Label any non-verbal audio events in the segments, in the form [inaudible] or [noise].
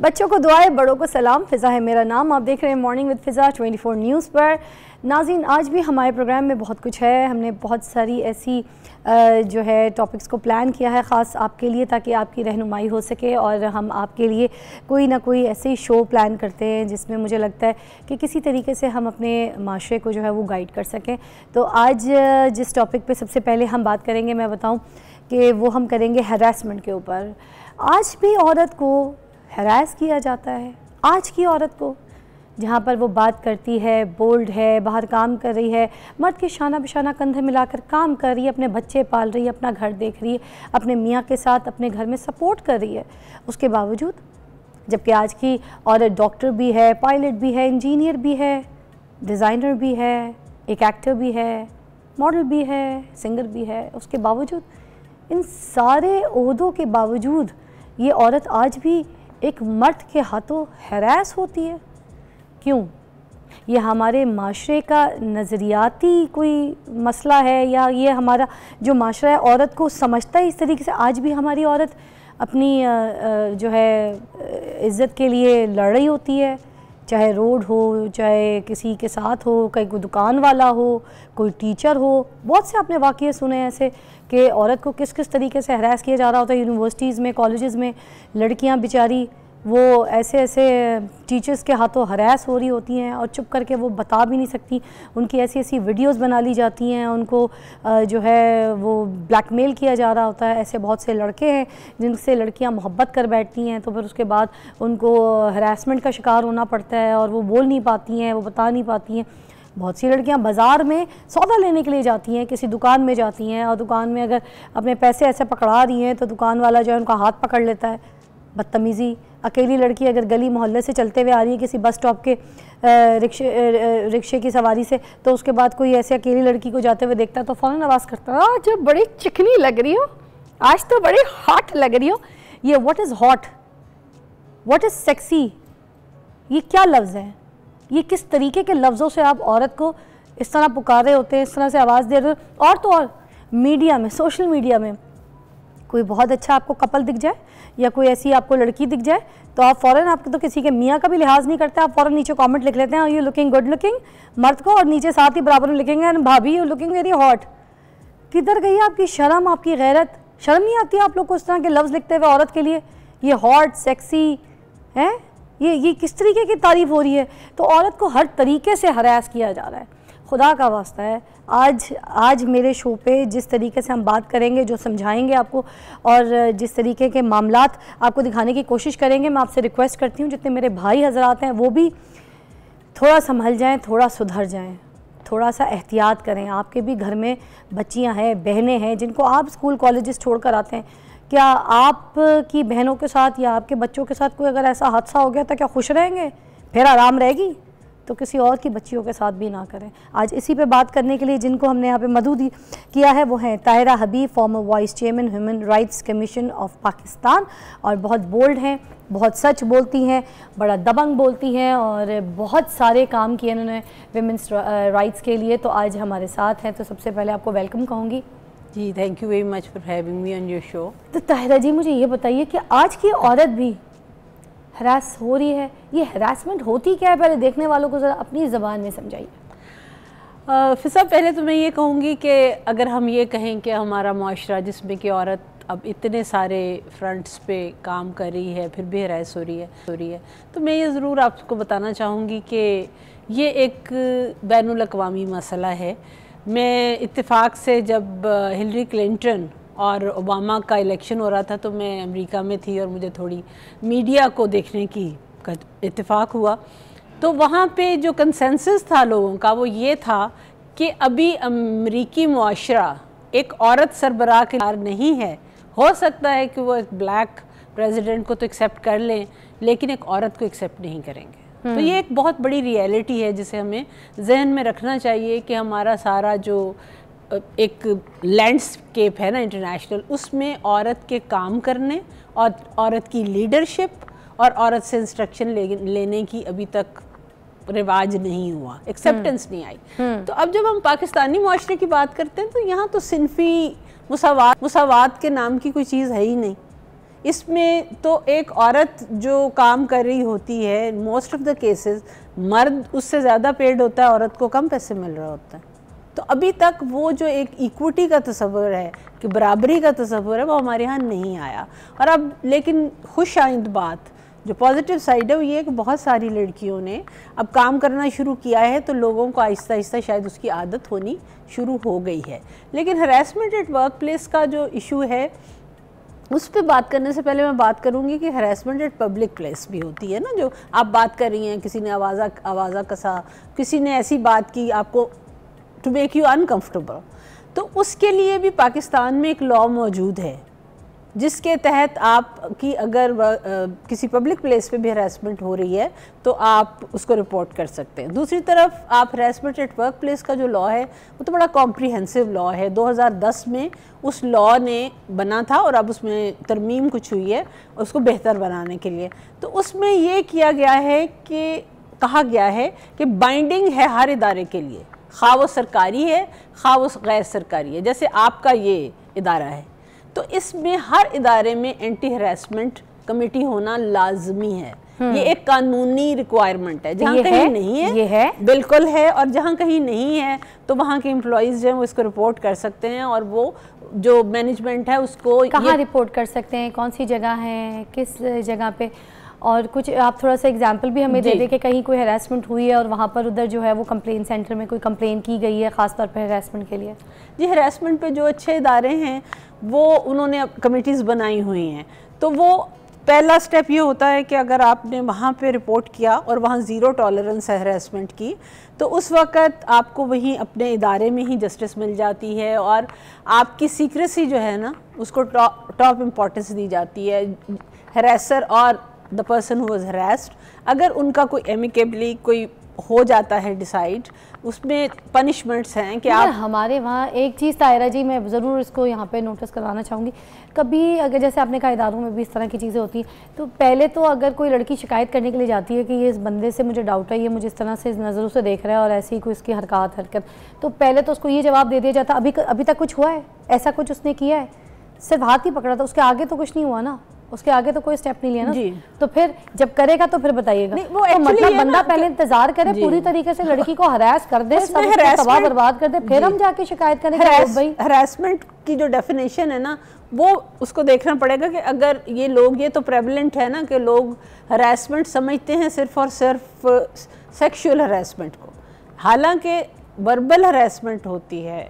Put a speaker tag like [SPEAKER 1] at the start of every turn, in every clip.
[SPEAKER 1] बच्चों को दुआएं बड़ों को सलाम फिज़ा है मेरा नाम आप देख रहे हैं मॉर्निंग विद फ़िज़ा 24 न्यूज़ पर नाजीन आज भी हमारे प्रोग्राम में बहुत कुछ है हमने बहुत सारी ऐसी जो है टॉपिक्स को प्लान किया है ख़ास आपके लिए ताकि आपकी रहनुमाई हो सके और हम आपके लिए कोई ना कोई ऐसे शो प्लान करते हैं जिसमें मुझे लगता है कि किसी तरीके से हम अपने माशरे को जो है वो गाइड कर सकें तो आज जिस टॉपिक पर सबसे पहले हम बात करेंगे मैं बताऊँ कि वो हम करेंगे हरासमेंट के ऊपर आज भी औरत को हरास किया जाता है आज की औरत को जहाँ पर वो बात करती है बोल्ड है बाहर काम कर रही है मर्द के शाना बिशाना कंधे मिलाकर काम कर रही है अपने बच्चे पाल रही है अपना घर देख रही है अपने मियाँ के साथ अपने घर में सपोर्ट कर रही है उसके बावजूद जबकि आज की औरत डॉक्टर भी है पायलट भी है इंजीनियर भी है डिज़ाइनर भी है एक एक्टर भी है मॉडल भी है सिंगर भी है उसके बावजूद इन सारे अहदों के बावजूद ये औरत आज भी एक मर्द के हाथों हरास होती है क्यों ये हमारे माशरे का नज़रियाती कोई मसला है या ये हमारा जो माशरा है औरत को समझता है इस तरीके से आज भी हमारी औरत अपनी जो है इज़्ज़त के लिए लड़ रही होती है चाहे रोड हो चाहे किसी के साथ हो कहीं कोई दुकान वाला हो कोई टीचर हो बहुत से आपने वाक्य सुने ऐसे कि औरत को किस किस तरीके से हरास किया जा रहा होता है यूनिवर्सिटीज़ में कॉलेज़ में लड़कियाँ बेचारी वो ऐसे ऐसे टीचर्स के हाथों हरास हो रही होती हैं और चुप करके वो बता भी नहीं सकती उनकी ऐसी ऐसी वीडियोस बना ली जाती हैं उनको जो है वो ब्लैकमेल किया जा रहा होता है ऐसे बहुत से लड़के हैं जिनसे लड़कियां मोहब्बत कर बैठती हैं तो फिर उसके बाद उनको हरासमेंट का शिकार होना पड़ता है और वो बोल नहीं पाती हैं वो बता नहीं पाती हैं बहुत सी लड़कियां बाज़ार में सौदा लेने के लिए जाती हैं किसी दुकान में जाती हैं और दुकान में अगर अपने पैसे ऐसे पकड़ा रही हैं तो दुकान वाला जो है उनका हाथ पकड़ लेता है बदतमीज़ी अकेली लड़की अगर गली मोहल्ले से चलते हुए आ रही है किसी बस स्टॉप के रिक्शे रिक्शे की सवारी से तो उसके बाद कोई ऐसे अकेली लड़की को जाते हुए देखता तो फ़ौरन आवाज़ करता है आज बड़ी चिकनी लग रही हो आज तो बड़ी हॉट लग रही हो ये what is hot what is sexy ये क्या लफ्ज़ है ये किस तरीके के लफ्ज़ों से आप औरत को इस तरह पुकार रहे होते हैं इस तरह से आवाज़ दे रहे हो और तो और मीडिया में सोशल मीडिया में कोई बहुत अच्छा आपको कपल दिख जाए या कोई ऐसी आपको लड़की दिख जाए तो आप फ़ौरन आपको तो किसी के मियाँ का भी लिहाज नहीं करते आप फ़ौरन नीचे कमेंट लिख लेते हैं यू लुकिंग गुड लुकिंग मर्द को और नीचे साथ ही बराबर में लिखेंगे एंड भाभी यू लुकिंग वेरी हॉट किधर गई आपकी शर्म आपकी गैरत शर्म नहीं आती आप लोग को उस तरह के लफ्ज़ लिखते हुए औरत के लिए ये हॉट सेक्सी हैं ये ये किस तरीके की तारीफ़ हो रही है तो औरत को हर तरीके से हरास किया जा रहा है खुदा का वास्ता है आज आज मेरे शो पे जिस तरीके से हम बात करेंगे जो समझाएंगे आपको और जिस तरीके के मामला आपको दिखाने की कोशिश करेंगे मैं आपसे रिक्वेस्ट करती हूँ जितने मेरे भाई हजरात हैं वो भी थोड़ा संभल जाएँ थोड़ा सुधर जाएँ थोड़ा सा एहतियात करें आपके भी घर में बच्चियाँ हैं बहनें हैं जिनको आप स्कूल कॉलेज छोड़ कर आते हैं क्या आपकी बहनों के साथ या आपके बच्चों के साथ कोई अगर ऐसा हादसा हो गया तो क्या खुश रहेंगे फिर आराम रहेगी तो किसी और की बच्चियों के साथ भी ना करें आज इसी पे बात करने के लिए जिनको हमने यहाँ पे मधु दी किया है वो हैं Tahira Habib former vice chairman human rights commission of Pakistan और बहुत बोल्ड हैं बहुत सच बोलती हैं बड़ा दबंग बोलती हैं और बहुत सारे काम किए इन्होंने वेमेंस राइट्स के लिए तो आज हमारे साथ हैं तो सबसे पहले आपको वेलकम कहूँगी
[SPEAKER 2] जी thank you very much for having me on your show
[SPEAKER 1] तो ताहिरा जी मुझे ये बताइए कि आज की औरत भी हरास हो रही है ये हरासमेंट होती क्या है पहले देखने वालों को ज़रा अपनी ज़बान में समझाइए
[SPEAKER 2] फिर पहले तो मैं ये कहूँगी कि अगर हम ये कहें कि हमारा माशरा जिसमें कि औरत अब इतने सारे फ्रंट्स पे काम कर रही है फिर भी हरास हो रही है हो रही है तो मैं ये ज़रूर आपको बताना चाहूँगी कि ये एक बैन अवी मसला है मैं इतफाक़ से जब हिलरी क्लिंटन और ओबामा का इलेक्शन हो रहा था तो मैं अमेरिका में थी और मुझे थोड़ी मीडिया को देखने की इतफ़ाक़ हुआ तो वहाँ पे जो कंसेंसस था लोगों का वो ये था कि अभी अमरीकी माशरा एक औरत सरबराह के नहीं है हो सकता है कि वो एक ब्लैक प्रेसिडेंट को तो एक्सेप्ट कर लें लेकिन एक औरत को एक्सेप्ट नहीं करेंगे तो हम्म। ये एक बहुत बड़ी रियलिटी है जिसे हमें जहन में रखना चाहिए कि हमारा सारा जो एक लैंडस्केप है ना इंटरनेशनल उसमें औरत के काम करने और औरत की लीडरशिप और औरत से इंस्ट्रक्शन ले, लेने की अभी तक रिवाज नहीं हुआ एक्सेप्टेंस हम्म। नहीं आई हम्म। तो अब जब हम पाकिस्तानी माशरे की बात करते हैं तो यहाँ तो सिनफी मुसावात मुसावात के नाम की कोई चीज़ है ही नहीं इसमें तो एक औरत जो काम कर रही होती है मोस्ट ऑफ द केसेस मर्द उससे ज़्यादा पेड होता है औरत को कम पैसे मिल रहा होता है तो अभी तक वो जो एक इक्विटी का तस्वर है कि बराबरी का तस्वर है वो हमारे यहाँ नहीं आया और अब लेकिन खुश आइंद बात जो पॉजिटिव साइड है वो ये कि बहुत सारी लड़कियों ने अब काम करना शुरू किया है तो लोगों को आहिस्ता आहिस्ता शायद उसकी आदत होनी शुरू हो गई है लेकिन हरासमेंट एट वर्क प्लेस का जो इशू है उस पर बात करने से पहले मैं बात करूंगी कि हरासमेंट एट पब्लिक प्लेस भी होती है ना जो आप बात कर रही हैं किसी ने आवाज़ा आवाज़ा कसा किसी ने ऐसी बात की आपको टू मेक यू अनकम्फर्टेबल तो उसके लिए भी पाकिस्तान में एक लॉ मौजूद है जिसके तहत आप की अगर आ, किसी पब्लिक प्लेस पे भी हरासमेंट हो रही है तो आप उसको रिपोर्ट कर सकते हैं दूसरी तरफ आप हरासमेंट एट वर्क प्लेस का जो लॉ है वो तो बड़ा कॉम्प्रिहेंसिव लॉ है 2010 में उस लॉ ने बना था और अब उसमें तरमीम कुछ हुई है उसको बेहतर बनाने के लिए तो उसमें ये किया गया है कि कहा गया है कि बाइंडिंग है हर इदारे के लिए खा वो सरकारी है खा वो गैर सरकारी है जैसे आपका ये इदारा है तो इसमें हर इदारे में एंटी हरासमेंट कमेटी होना लाजमी है हम्म। ये एक कानूनी रिक्वायरमेंट है जहाँ कहीं है, नहीं है ये है बिल्कुल है और जहाँ कहीं नहीं है तो वहाँ के एम्प्लॉज जो है
[SPEAKER 1] वो इसको रिपोर्ट कर सकते हैं और वो जो मैनेजमेंट है उसको कहाँ रिपोर्ट कर सकते हैं कौन सी जगह है किस जगह पे और कुछ आप थोड़ा सा एग्जाम्पल भी हमें दे दें कि कहीं कोई हरासमेंट हुई है और वहाँ पर उधर जो है वो कम्प्लेन सेंटर में कोई कम्प्लेन की गई है ख़ासतौर पर हरासमेंट के लिए
[SPEAKER 2] जी हरासमेंट पर जो अच्छे इदारे हैं वो उन्होंने कमेटीज़ बनाई हुई हैं तो वो पहला स्टेप ये होता है कि अगर आपने वहाँ पे रिपोर्ट किया और वहाँ ज़ीरो टॉलरेंस है हरेसमेंट की तो उस वक्त आपको वहीं अपने इदारे में ही जस्टिस मिल जाती है और आपकी सीक्रेसी जो है ना उसको टॉप टौ, दी जाती है हरेसर और the person who was harassed अगर उनका कोई एमिकेबली कोई हो जाता है डिसाइड उसमें पनिशमेंट्स हैं कि आप
[SPEAKER 1] हमारे वहाँ एक चीज़ तायरा जी मैं ज़रूर इसको यहाँ पे नोटिस करवाना चाहूँगी कभी अगर जैसे आपने कहा इदारों में भी इस तरह की चीज़ें होती हैं तो पहले तो अगर कोई लड़की शिकायत करने के लिए जाती है कि ये इस बंदे से मुझे डाउट है ये मुझे इस तरह से इस नज़रों से देख रहा है और ऐसी कोई इसकी हरकत हरकत तो पहले तो उसको ये जवाब दे दिया जाता अभी अभी तक कुछ हुआ है ऐसा कुछ उसने किया है सिर्फ हाथ ही पकड़ा था उसके आगे तो कुछ नहीं हुआ ना उसके आगे तो कोई स्टेप नहीं लिया ना जी। तो फिर जब करेगा तो फिर बताइएगा वो तो मतलब बंदा पहले इंतजार करे पूरी तरीके से लड़की को हरास कर दे बर्बाद कर दे फिर हम जाके
[SPEAKER 2] शिकायत करेंगे हरासमेंट तो की जो डेफिनेशन है ना वो उसको देखना पड़ेगा कि अगर ये लोग ये तो प्रेवलेंट है ना कि लोग हरासमेंट समझते हैं सिर्फ और सिर्फ सेक्सुअल uh, हरासमेंट को हालांकि वर्बल हरासमेंट होती है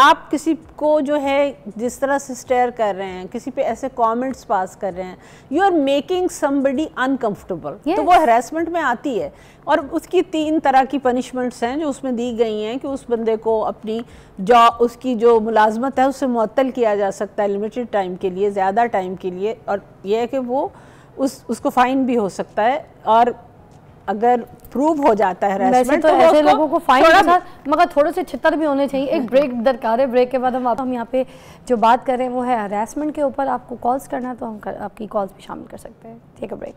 [SPEAKER 2] आप किसी को जो है जिस तरह से स्टेयर कर रहे हैं किसी पे ऐसे कमेंट्स पास कर रहे हैं you are making somebody uncomfortable तो वो हरेसमेंट में आती है और उसकी तीन तरह की पनिशमेंट्स हैं जो उसमें दी गई हैं कि उस बंदे को अपनी जॉ उसकी जो मुलाजमत है उससे मअतल किया जा सकता है लिमिटेड टाइम के लिए ज़्यादा टाइम के लिए और यह है कि वो उस उसको फ़ाइन भी हो सकता है और अगर
[SPEAKER 1] प्रूव हो जाता
[SPEAKER 2] है वैसे तो, तो ऐसे लोगों को फाइन के
[SPEAKER 1] साथ मगर थोड़े से छितर भी होने चाहिए एक ब्रेक दरकार है ब्रेक के बाद हम आप हम यहाँ पे जो बात कर रहे हैं वो है हरासमेंट के ऊपर आपको कॉल्स करना है तो हम कर, आपकी कॉल्स भी शामिल कर सकते हैं ठीक है ब्रेक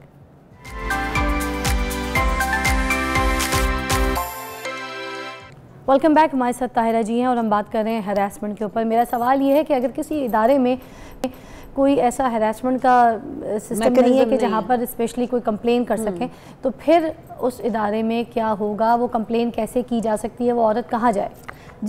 [SPEAKER 1] वेलकम बैक हमारे साथ ताहिरा जी हैं और हम बात कर रहे हैं हरासमेंट के ऊपर मेरा सवाल ये है कि अगर किसी इदारे में कोई ऐसा हरासमेंट का सिस्टम नहीं है कि जहाँ पर स्पेशली कोई कंप्लेन कर हम्म। सकें तो फिर उस इदारे में क्या होगा वो कंप्लेन कैसे की जा सकती है वो औरत कहाँ जाए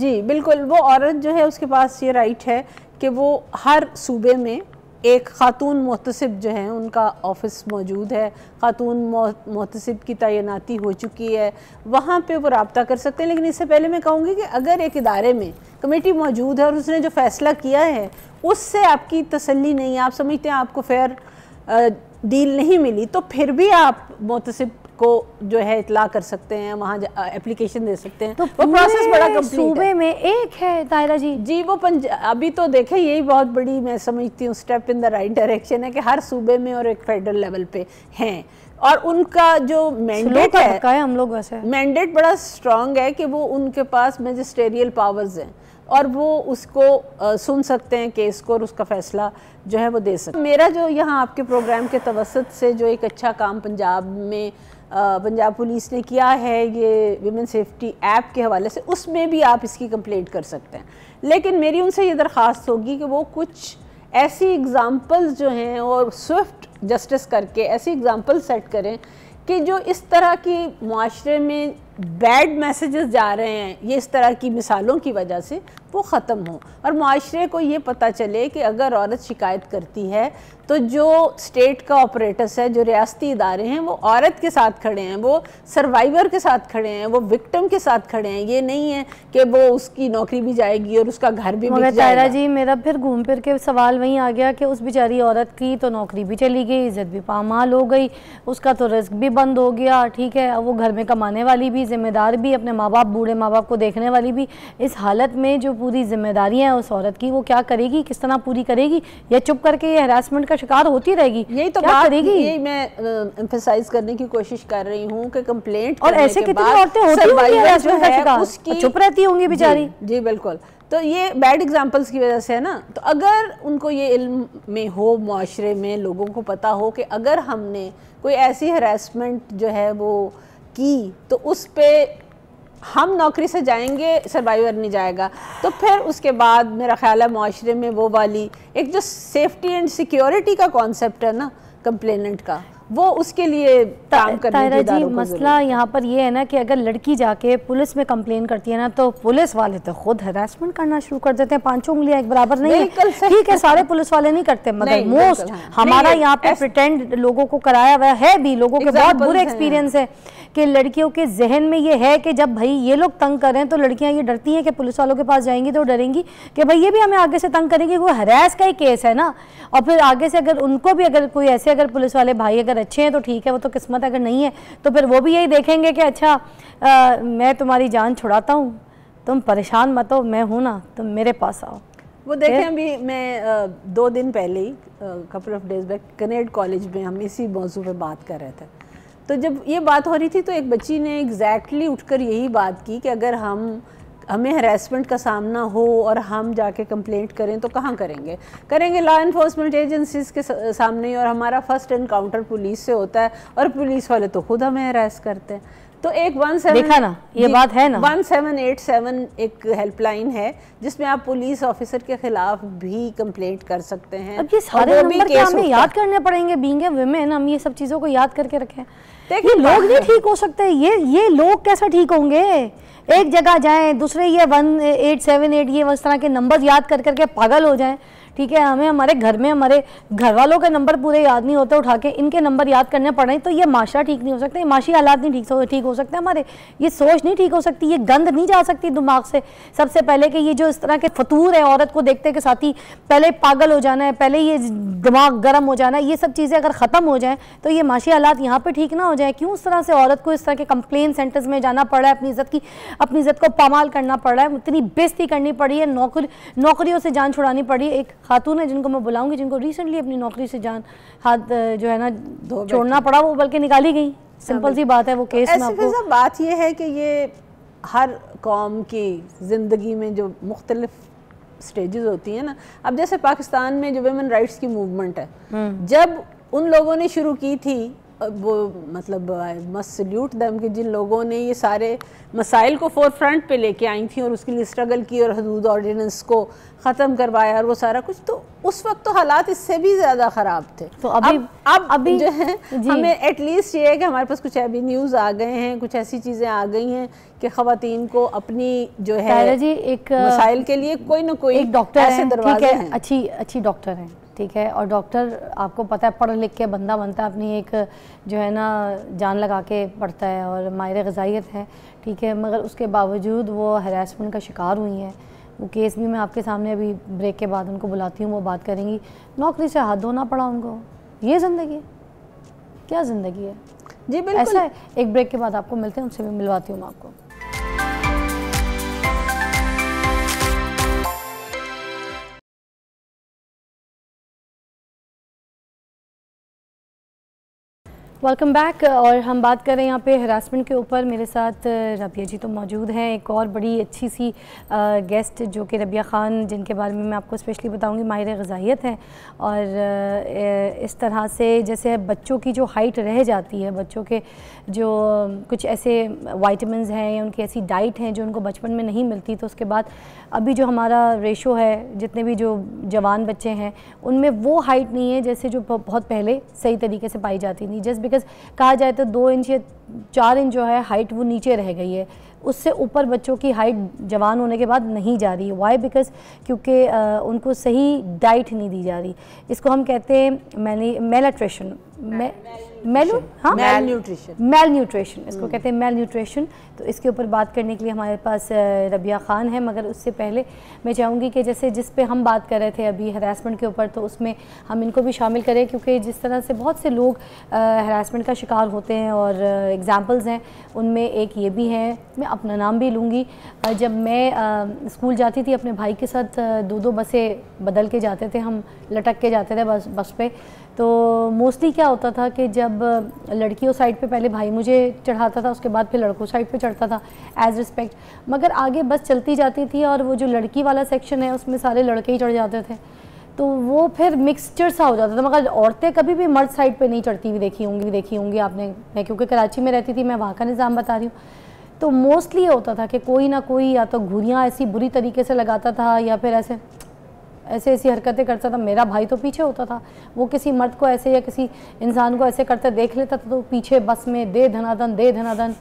[SPEAKER 1] जी बिल्कुल वो
[SPEAKER 2] औरत जो है उसके पास ये राइट है कि वो हर सूबे में एक खातून महतसब जो हैं उनका ऑफिस मौजूद है खातून महतसब की तैनाती हो चुकी है वहाँ पे वो रबता कर सकते हैं लेकिन इससे पहले मैं कहूँगी कि अगर एक इदारे में कमेटी मौजूद है और उसने जो फैसला किया है उससे आपकी तसल्ली नहीं है आप समझते हैं आपको फेयर डील नहीं मिली तो फिर भी आप मुतसब को जो है इतला कर सकते हैं वहाँ एप्लीकेशन दे सकते हैं तो वो प्रोसेस बड़ा कम्प्लीट सूबे
[SPEAKER 1] में एक है
[SPEAKER 2] तायरा जी जी वो पंज अभी तो देखें यही बहुत बड़ी मैं समझती हूँ step in the right direction है कि हर सूबे में और एक फेडरल लेवल पे हैं और उनका जो मैंडेट है, है हम लोग वैसे मैंडेट बड़ा स्ट्रांग है कि वो उनके पास मजिस्टेरियल पावर्स हैं और वो उसको आ, सुन सकते हैं केस को और उसका फैसला जो है वो दे सकते हैं मेरा जो यहाँ आपके प्रोग्राम के तवसत से जो एक अच्छा काम पंजाब में पंजाब पुलिस ने किया है ये विमेन सेफ्टी ऐप के हवाले से उसमें भी आप इसकी कंप्लेंट कर सकते हैं लेकिन मेरी उनसे ये दरख्वास्त होगी कि वो कुछ ऐसी एग्ज़ाम्पल्स जो हैं और स्विफ्ट जस्टिस करके ऐसी एग्ज़ाम्पल सेट करें कि जो इस तरह की माशरे में बैड मैसेजेस जा रहे हैं ये इस तरह की मिसालों की वजह से वो ख़त्म हो और माशरे को ये पता चले कि अगर औरत शिकायत करती है तो जो स्टेट का ऑपरेटर्स है जो रियासती इदारे हैं वो औरत के साथ खड़े हैं वो सर्वाइवर के साथ खड़े हैं वो विक्टम के साथ खड़े हैं ये नहीं है कि वो उसकी नौकरी भी जाएगी और उसका घर भी मिल जाएगा
[SPEAKER 1] जी मेरा फिर घूम फिर के सवाल वहीं आ गया कि उस बेचारी औरत की तो नौकरी भी चली गई इज्जत भी पामाल हो गई उसका तो रिस्क भी बंद हो गया ठीक है वो घर में कमाने वाली भी ज़िम्मेदार भी अपने माँ बाप बूढ़े माँ बाप को देखने वाली भी इस हालत में जो पूरी जिम्मेदारियाँ हैं उस औरत की वो क्या करेगी किस तरह पूरी करेगी या चुप करके ये हरासमेंट का शिकार होती रहेगी यही तो बात करेगी यही
[SPEAKER 2] मैं एम्फेसाइज करने की कोशिश कर रही हूँ कि कंप्लेंट और ऐसे कितनी औरतें होती चुप रहती होंगी बेचारी जी बिल्कुल तो ये बैड एग्जांपल्स की वजह से है ना तो अगर उनको ये इल्म में हो माशरे में लोगों को पता हो कि अगर हमने कोई ऐसी हरासमेंट जो है वो की तो उस पर हम नौकरी से जाएंगे सर्वाइवर नहीं जाएगा तो फिर उसके बाद मेरा ख्याल है माशरे में वो वाली एक जो सेफ्टी एंड सिक्योरिटी का
[SPEAKER 1] कॉन्सेप्ट है ना कंप्लेनेंट का वो उसके लिए काम करने तारा जी मसला यहाँ पर ये है ना कि अगर लड़की जाके पुलिस में कंप्लेन करती है ना तो पुलिस वाले तो खुद हरासमेंट करना शुरू कर देते हैं पांचों उंगलियां एक बराबर नहीं ठीक है सारे पुलिस वाले नहीं करते मगर मोस्ट हमारा यहाँ पे प्रिटेंड लोगों को कराया हुआ है भी लोगों के बहुत बुरे एक्सपीरियंस है कि लड़कियों के जहन में ये है कि जब भाई ये लोग तंग कर रहे हैं तो लड़कियां ये डरती हैं कि पुलिस वालों के पास जाएंगी तो डरेंगी कि भाई ये भी हमें आगे से तंग करेंगे वो हरास का ही केस है ना और फिर आगे से अगर उनको भी अगर कोई ऐसे अगर पुलिस वाले भाई अगर अगर अच्छे हैं तो ठीक है वो तो किस्मत अगर नहीं है तो फिर वो भी यही देखेंगे कि अच्छा आ, मैं तुम्हारी जान छुड़ाता हूँ तुम परेशान मत हो मैं हूँ ना तुम मेरे पास आओ
[SPEAKER 2] वो देखें अभी मैं दो दिन पहले ही couple of days back Kinnaird college में हम इसी मौजू पर बात कर रहे थे तो जब ये बात हो रही थी तो एक बच्ची ने एग्जैक्टली exactly उठकर यही बात की कि अगर हम हमें हरेसमेंट का सामना हो और हम जाके कंप्लेंट करें तो कहाँ करेंगे करेंगे लॉ इन्फोर्समेंट एजेंसीज के सामने और हमारा फर्स्ट इनकाउंटर पुलिस से होता है और पुलिस वाले तो खुद हमें हरास करते हैं तो एक वन सेवन देखा ना ये बात है ना वन सेवन एट सेवन एक हेल्पलाइन है जिसमें आप पुलिस ऑफिसर के खिलाफ भी कंप्लेंट कर सकते हैं अब ये सारे नंबर क्या तो हमें याद
[SPEAKER 1] करने पड़ेंगे बींग वुमेन हम ये सब चीज़ों को याद करके रखें देखिए लोग नहीं ठीक हो सकते ये ये लोग कैसे ठीक होंगे एक जगह जाएं दूसरे ये वन एट सेवन एट ये उस तरह के नंबर याद कर करके पागल हो जाएं ठीक है हमें हमारे घर में हमारे घर वालों के नंबर पूरे याद नहीं होते उठा के इनके नंबर याद करने पड़ रहे तो ये माशरा ठीक नहीं हो सकता ये माशी हालात नहीं ठीक ठीक हो सकते हमारे ये सोच नहीं ठीक हो सकती ये गंद नहीं जा सकती दिमाग से सबसे पहले कि ये जो इस तरह के फतूर है औरत को देखते के साथ ही पहले पागल हो जाना है पहले ये दिमाग गर्म हो जाना है ये सब चीज़ें अगर ख़त्म हो जाएँ तो ये माशी हालात यहाँ पर ठीक ना हो जाए क्यों उस तरह से औरत को इस तरह के कंप्लेन सेंटर्स में जाना पड़ रहा है अपनी इज़्ज़त की अपनी इज़्ज़त को पामाल करना पड़ रहा है इतनी बेस्ती करनी पड़ी है नौकरी नौकरियों से जान छुड़ानी पड़ी एक खातून है जिनको मैं बुलाऊंगी जिनको रिसेंटली अपनी नौकरी से जान हाथ जो है ना छोड़ना पड़ा वो बल्कि निकाली गई सिंपल सी बात है वो केस में आपको
[SPEAKER 2] बात ये है कि ये हर कौम की ज़िंदगी में जो मुख्तलिफ स्टेजेस होती हैं ना अब जैसे पाकिस्तान में जो वेमेन राइट्स की मूवमेंट है हम्म। जब उन लोगों ने शुरू की थी वो मतलब आई मस्ट सल्यूट दम कि जिन लोगों ने ये सारे मसाइल को फोर फ्रंट पर लेके आई थी और उसके लिए स्ट्रगल की और हदूद ऑर्डीनेंस को ख़त्म करवाया और वो सारा कुछ तो उस वक्त तो हालात इससे भी ज़्यादा ख़राब थे तो अभी अब, अब अभी जो है हमें एटलीस्ट ये है कि हमारे पास कुछ अभी न्यूज़ आ गए हैं कुछ ऐसी चीज़ें आ गई हैं कि खातन को अपनी जो है जी एक मसाइल के लिए कोई ना कोई एक डॉक्टर ऐसे दरवाजे हैं
[SPEAKER 1] अच्छी अच्छी डॉक्टर हैं ठीक है और डॉक्टर आपको पता है पढ़ लिख के बंदा बनता है अपनी एक जो है ना जान लगा के पढ़ता है और मायर गजाइत है ठीक है मगर उसके बावजूद वो हरासमेंट का शिकार हुई हैं वो केस भी मैं आपके सामने अभी ब्रेक के बाद उनको बुलाती हूँ वो बात करेंगी नौकरी से हाथ धोना पड़ा उनको ये ज़िंदगी क्या ज़िंदगी है जी बिल्कुल ऐसा है एक ब्रेक के बाद आपको मिलते हैं उनसे भी मिलवाती हूँ मैं आपको वेलकम बैक uh, और हम बात कर रहे हैं यहाँ पे हरासमेंट के ऊपर मेरे साथ uh, रबिया जी तो मौजूद हैं एक और बड़ी अच्छी सी गेस्ट uh, जो कि रबिया ख़ान जिनके बारे में मैं आपको स्पेशली बताऊंगी माहिर गजाइत हैं और इस तरह से जैसे बच्चों की जो हाइट रह जाती है बच्चों के जो um, कुछ ऐसे वाइटमिन हैं या उनकी ऐसी डाइट हैं जो उनको बचपन में नहीं मिलती तो उसके बाद अभी जो हमारा रेशो है जितने भी जो जवान बच्चे हैं उनमें वो हाइट नहीं है जैसे जो बहुत पहले सही तरीके से पाई जाती थी जस्ट बिकॉज कहा जाए तो दो इंच या चार इंच जो है हाइट वो नीचे रह गई है उससे ऊपर बच्चों की हाइट जवान होने के बाद नहीं जा रही वाई बिकॉज क्योंकि उनको सही डाइट नहीं दी जा रही इसको हम कहते हैं मैनी मेलाट्रेशन मेलू हाँ मेल न्यूट्रिशन मेल न्यूट्रिशन इसको hmm. कहते हैं मेल न्यूट्रिशन तो इसके ऊपर बात करने के लिए हमारे पास रबिया ख़ान है मगर उससे पहले मैं चाहूँगी कि जैसे जिस पे हम बात कर रहे थे अभी हरासमेंट के ऊपर तो उसमें हम इनको भी शामिल करें क्योंकि जिस तरह से बहुत से लोग हरासमेंट का शिकार होते हैं और एग्ज़ाम्पल्स हैं उनमें एक ये भी है मैं अपना नाम भी लूँगी जब मैं स्कूल जाती थी अपने भाई के साथ दो दो बसें बदल के जाते थे हम लटक के जाते थे बस बस पर तो मोस्टली क्या होता था कि जब लड़कियों साइड पे पहले भाई मुझे चढ़ाता था उसके बाद फिर लड़कों साइड पे चढ़ता था एज़ रिस्पेक्ट मगर आगे बस चलती जाती थी और वो जो लड़की वाला सेक्शन है उसमें सारे लड़के ही चढ़ जाते थे तो वो फिर मिक्सचर सा हो जाता था मगर औरतें कभी भी मर्द साइड पे नहीं चढ़ती हुई देखी होंगी देखी होंगी आपने मैं क्योंकि कराची में रहती थी मैं वहाँ का निज़ाम बता रही हूँ तो मोस्टली ये होता था कि कोई ना कोई या तो घुरियाँ ऐसी बुरी तरीके से लगाता था या फिर ऐसे ऐसे ऐसी हरकतें करता था मेरा भाई तो पीछे होता था वो किसी मर्द को ऐसे या किसी इंसान को ऐसे करते देख लेता था तो पीछे बस में दे धनाधन दे धनाधन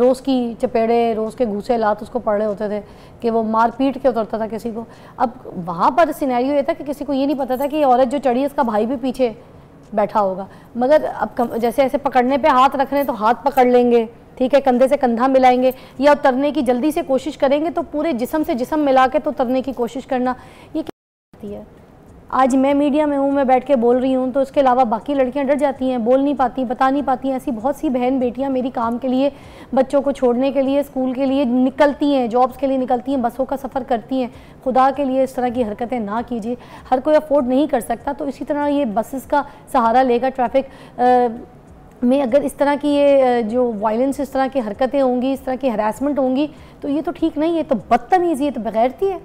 [SPEAKER 1] रोज़ की चपेड़े रोज़ के घूसे लात उसको पड़े होते थे कि वो मार पीट के उतरता था किसी को अब वहाँ पर सिनेरियो ये था कि किसी को ये नहीं पता था कि औरत जो चढ़ी है इसका भाई भी पीछे बैठा होगा मगर अब कम, जैसे ऐसे पकड़ने पे हाथ रख रहे हैं तो हाथ पकड़ लेंगे ठीक है कंधे से कंधा मिलाएंगे या उतरने की जल्दी से कोशिश करेंगे तो पूरे जिसम से जिसम मिला के तो उतरने की कोशिश करना ये सकती है आज मैं मीडिया में हूँ मैं बैठ के बोल रही हूँ तो उसके अलावा बाकी लड़कियाँ डर जाती हैं बोल नहीं पाती बता नहीं पाती ऐसी बहुत सी बहन बेटियाँ मेरी काम के लिए बच्चों को छोड़ने के लिए स्कूल के लिए निकलती हैं जॉब्स के लिए निकलती हैं बसों का सफ़र करती हैं खुदा के लिए इस तरह की हरकतें ना कीजिए हर कोई अफोर्ड नहीं कर सकता तो इसी तरह ये बसेस का सहारा लेगा ट्रैफिक में अगर इस तरह की ये जो वायलेंस इस तरह की हरकतें होंगी इस तरह की हरासमेंट होंगी तो ये तो ठीक नहीं है तो बदतमीज़ी है तो बगैरती है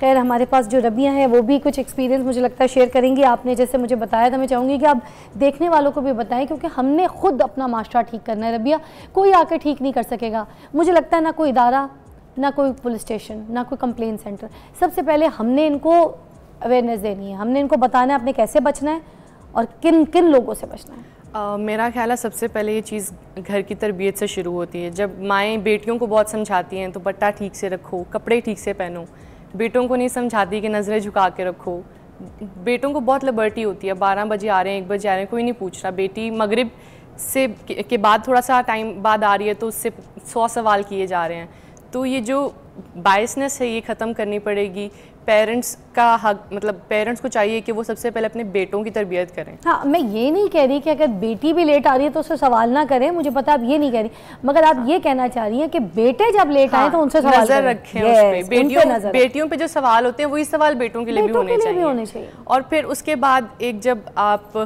[SPEAKER 1] खैर हमारे पास जो रबियाँ हैं वो भी कुछ एक्सपीरियंस मुझे लगता है शेयर करेंगी आपने जैसे मुझे बताया था मैं चाहूँगी कि आप देखने वालों को भी बताएं क्योंकि हमने खुद अपना माशरा ठीक करना है रबिया कोई आकर ठीक नहीं कर सकेगा मुझे लगता है ना कोई इदारा ना कोई पुलिस स्टेशन ना कोई कंप्लेन सेंटर सबसे पहले हमने इनको अवेयरनेस देनी है हमने इनको बताना है आपने कैसे बचना है और किन किन लोगों से बचना है
[SPEAKER 3] Uh, मेरा ख्याल है सबसे पहले ये चीज़ घर की तरबियत से शुरू होती है जब माएँ बेटियों को बहुत समझाती हैं तो बट्टा ठीक से रखो कपड़े ठीक से पहनो बेटों को नहीं समझाती कि नज़रें झुका के रखो बेटों को बहुत लिबर्टी होती है बारह बजे आ रहे हैं एक बजे आ रहे हैं कोई नहीं पूछ रहा बेटी मगरब से के बाद थोड़ा सा टाइम बाद आ रही है तो उससे सौ सवाल किए जा रहे हैं तो ये जो बायसनेस है ये ख़त्म करनी पड़ेगी पेरेंट्स का हक मतलब पेरेंट्स को चाहिए कि वो सबसे पहले अपने बेटों की तरबियत करें हाँ
[SPEAKER 1] मैं ये नहीं कह रही कि अगर बेटी भी लेट आ रही है तो उससे सवाल ना करें मुझे पता आप ये नहीं कह रही मगर आप हाँ। ये कहना चाह रही हैं कि बेटे जब लेट हाँ। आए तो उनसे सवाल नजर रखें उस बेटियों नजर बेटियों
[SPEAKER 3] पे जो सवाल होते हैं वही सवाल बेटों के लिए भी होने चाहिए और फिर उसके बाद एक जब आप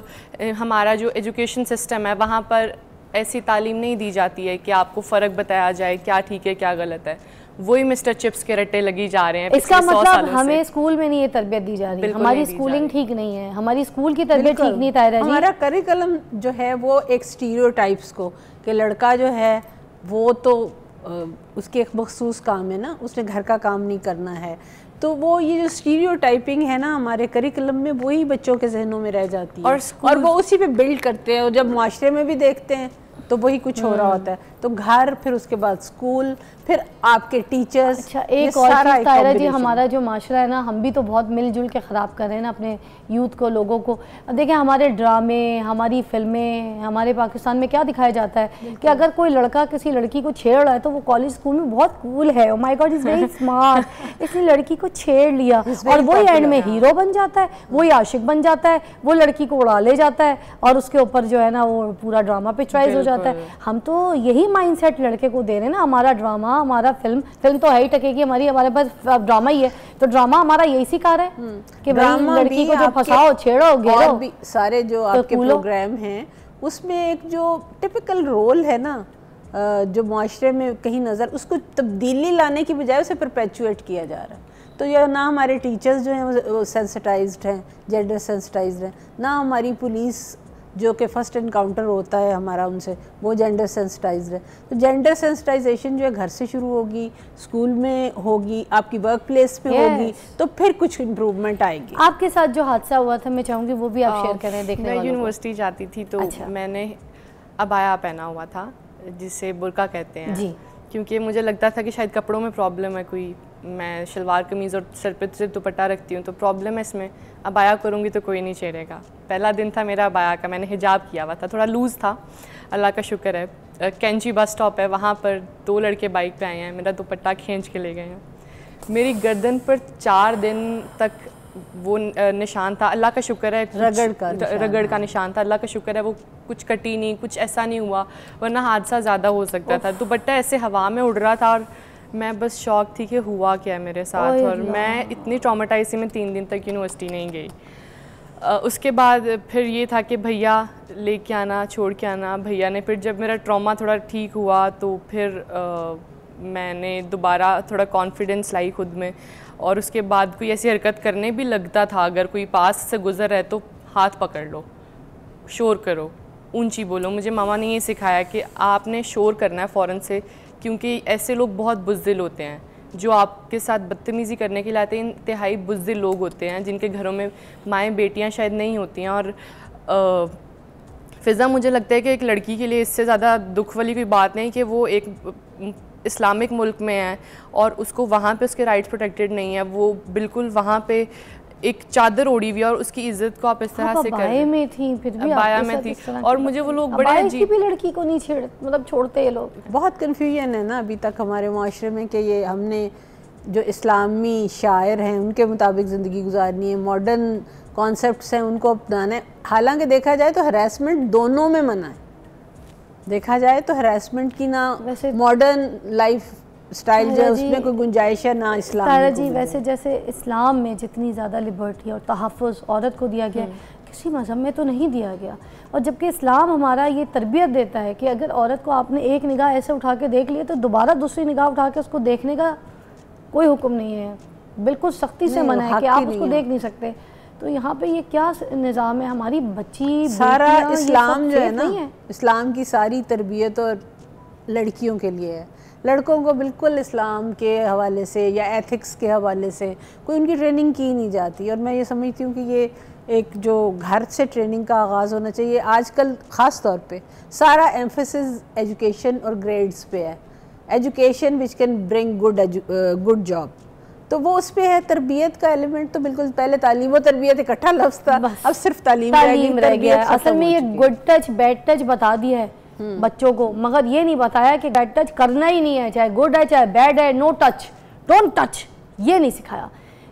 [SPEAKER 3] हमारा जो एजुकेशन सिस्टम है वहाँ पर ऐसी तालीम नहीं दी जाती है कि आपको फ़र्क बताया जाए क्या ठीक है क्या गलत है वही मिस्टर चिप्स के रट्टे लगी जा रहे हैं इसका मतलब हमें
[SPEAKER 1] स्कूल में नहीं ये तरबियत दी जा रही है हमारी स्कूलिंग ठीक नहीं है हमारी स्कूल की तरबियत ठीक नहीं था हमारा
[SPEAKER 2] करिकुलम जो है वो एक स्टीरियोटाइप्स को कि लड़का जो है वो तो उसके एक मखसूस काम है ना उसने घर का काम नहीं करना है तो वो ये जो स्टीरियोटाइपिंग है ना हमारे करिकुलम में वही बच्चों के जहनों में रह जाती है और, और वो उसी पे बिल्ड करते हैं और जब माशरे में भी देखते हैं तो वही कुछ हो रहा हम्म। होता है तो घर फिर उसके बाद स्कूल फिर आपके टीचर्स अच्छा एक और तायरा जी हमारा
[SPEAKER 1] जो माशरा है ना हम भी तो बहुत मिलजुल के ख़राब कर रहे हैं ना अपने यूथ को लोगों को अब देखें हमारे ड्रामे हमारी फिल्में हमारे पाकिस्तान में क्या दिखाया जाता है कि अगर कोई लड़का किसी लड़की को छेड़ रहा है तो वो कॉलेज स्कूल में बहुत कूल है oh God is very smart इसने लड़की को छेड़ लिया और वही एंड में हीरो हाँ। बन जाता है वही हाँ। आशिक बन जाता है वो लड़की को उड़ा ले जाता है और उसके ऊपर जो है ना वो पूरा ड्रामा पिक्चराइज हो हो जाता है हम तो यही माइंडसेट लड़के को दे रहे हैं ना हमारा ड्रामा हमारा फिल्म फिल्म तो है ही टकेगी हमारी हमारे पास ड्रामा ही है तो ड्रामा हमारा यही सिखा रहा है हम्म। कि भाई लड़की को जो फंसाओ छेड़ो घेरो सारे
[SPEAKER 2] जो तो आपके प्रोग्राम हैं उसमें एक जो टिपिकल रोल है ना जो माशरे में कहीं नज़र उसको तब्दीली लाने की बजाय उसे परपेचुएट किया जा रहा है तो यह ना हमारे टीचर्स जो हैं वो सेंसिटाइज्ड हैं जेंडर सेंसिटाइज्ड हैं ना हमारी पुलिस जो कि फ़र्स्ट इनकाउंटर होता है हमारा उनसे वो जेंडर सेंसिटाइज है तो जेंडर सेंसिटाइजेशन जो है घर से शुरू होगी स्कूल में होगी आपकी वर्क प्लेस पर yes.
[SPEAKER 1] होगी
[SPEAKER 3] तो फिर कुछ
[SPEAKER 1] इम्प्रूवमेंट आएगी आपके साथ जो हादसा हुआ था मैं चाहूँगी वो भी आप शेयर करें देखने मैं यूनिवर्सिटी
[SPEAKER 3] जाती थी तो अच्छा। मैंने अबाया पहना हुआ था जिसे बुरका कहते हैं जी क्योंकि मुझे लगता था कि शायद कपड़ों में प्रॉब्लम है कोई मैं शलवार कमीज़ और सर पर सिर्फ दुपट्टा रखती हूँ तो प्रॉब्लम है इसमें अबाया करूँगी तो कोई नहीं चेहरेगा पहला दिन था मेरा अबाया का मैंने हिजाब किया हुआ था थोड़ा लूज़ था अल्लाह का शुक्र है कैंची बस स्टॉप है वहाँ पर दो लड़के बाइक पे आए हैं मेरा दुपट्टा खींच के ले गए हैं मेरी गर्दन पर चार दिन तक वो निशान था अल्लाह का शुक्र है रगड़ का रगड़ का निशान था अल्लाह का शुक्र है वो कुछ कटी नहीं कुछ ऐसा नहीं हुआ वरना हादसा ज़्यादा हो सकता था दुपट्टा ऐसे हवा में उड़ रहा था और मैं बस शौक थी कि हुआ क्या है मेरे साथ और मैं इतनी ट्रॉमाटाइज थी मैं तीन दिन तक यूनिवर्सिटी नहीं गई उसके बाद फिर ये था कि भैया लेके आना छोड़ के आना भैया ने फिर जब मेरा ट्रॉमा थोड़ा ठीक हुआ तो फिर आ, मैंने दोबारा थोड़ा कॉन्फिडेंस लाई खुद में और उसके बाद कोई ऐसी हरकत करने भी लगता था अगर कोई पास से गुजर रहे है तो हाथ पकड़ लो शोर करो ऊंची बोलो मुझे मामा ने ये सिखाया कि आपने शोर करना है फ़ौरन से क्योंकि ऐसे लोग बहुत बुजदिल होते हैं जो आपके साथ बदतमीज़ी करने के लिए आते हैं इंतहाई बुजदिल लोग होते हैं जिनके घरों में माएँ बेटियाँ शायद नहीं होती हैं और फ़िज़ा मुझे लगता है कि एक लड़की के लिए इससे ज़्यादा दुख वाली कोई बात नहीं कि वो एक इस्लामिक मुल्क में है और उसको वहाँ पे उसके राइट्स प्रोटेक्टेड नहीं है वो बिल्कुल वहाँ पे एक चादर ओढ़ी हुई और उसकी इज्जत को आप इस तरह से कर
[SPEAKER 1] में थी फिर
[SPEAKER 2] भी बाया में थी और
[SPEAKER 3] मुझे वो लोग बड़े अजीब
[SPEAKER 1] भी लड़की को नहीं छेड़ मतलब छोड़ते ये लोग बहुत
[SPEAKER 2] कन्फ्यूजन है ना अभी तक हमारे माशरे में कि ये हमने जो इस्लामी शायर हैं उनके मुताबिक ज़िंदगी गुजारनी है मॉडर्न कॉन्सेप्ट हैं उनको अपनाना है हालांकि देखा जाए तो हरासमेंट दोनों में मना है देखा जाए तो हरासमेंट की ना
[SPEAKER 1] मॉडर्न लाइफ स्टाइल जो उसमें कोई गुंजाइश है ना इस्लाम तारा जी वैसे जैसे इस्लाम में जितनी ज़्यादा लिबर्टी और तहफ़ औरत को दिया गया हम्म। किसी मज़हब में तो नहीं दिया गया और जबकि इस्लाम हमारा ये तरबियत देता है कि अगर औरत को आपने एक निगाह ऐसे उठा के देख लिया तो दोबारा दूसरी निगाह उठा के उसको देखने का कोई हुक्म नहीं है बिल्कुल सख्ती से मना है कि आप उसको देख नहीं सकते तो यहाँ पे ये क्या निज़ाम है हमारी बच्ची
[SPEAKER 2] सारा इस्लाम जो है ना इस्लाम की सारी तरबियत और लड़कियों के लिए है लड़कों को बिल्कुल इस्लाम के हवाले से या एथिक्स के हवाले से कोई उनकी ट्रेनिंग की नहीं जाती और मैं ये समझती हूँ कि ये एक जो घर से ट्रेनिंग का आगाज़ होना चाहिए आजकल ख़ास तौर पे सारा एम्फोसिस एजुकेशन और ग्रेड्स पे है education which can bring good good job तो वो उस पर है तरबियत का एलिमेंट तो बिल्कुल पहले तालीम और तरबियत इकट्ठा लफ्ज था अब सिर्फ तालीम, तालीम रह गया असल में
[SPEAKER 1] ये गुड टच बैड टच बता दिया है बच्चों को मगर ये नहीं बताया कि बैड टच करना ही नहीं है चाहे गुड है चाहे बैड है नो टच डोंट टच ये नहीं सिखाया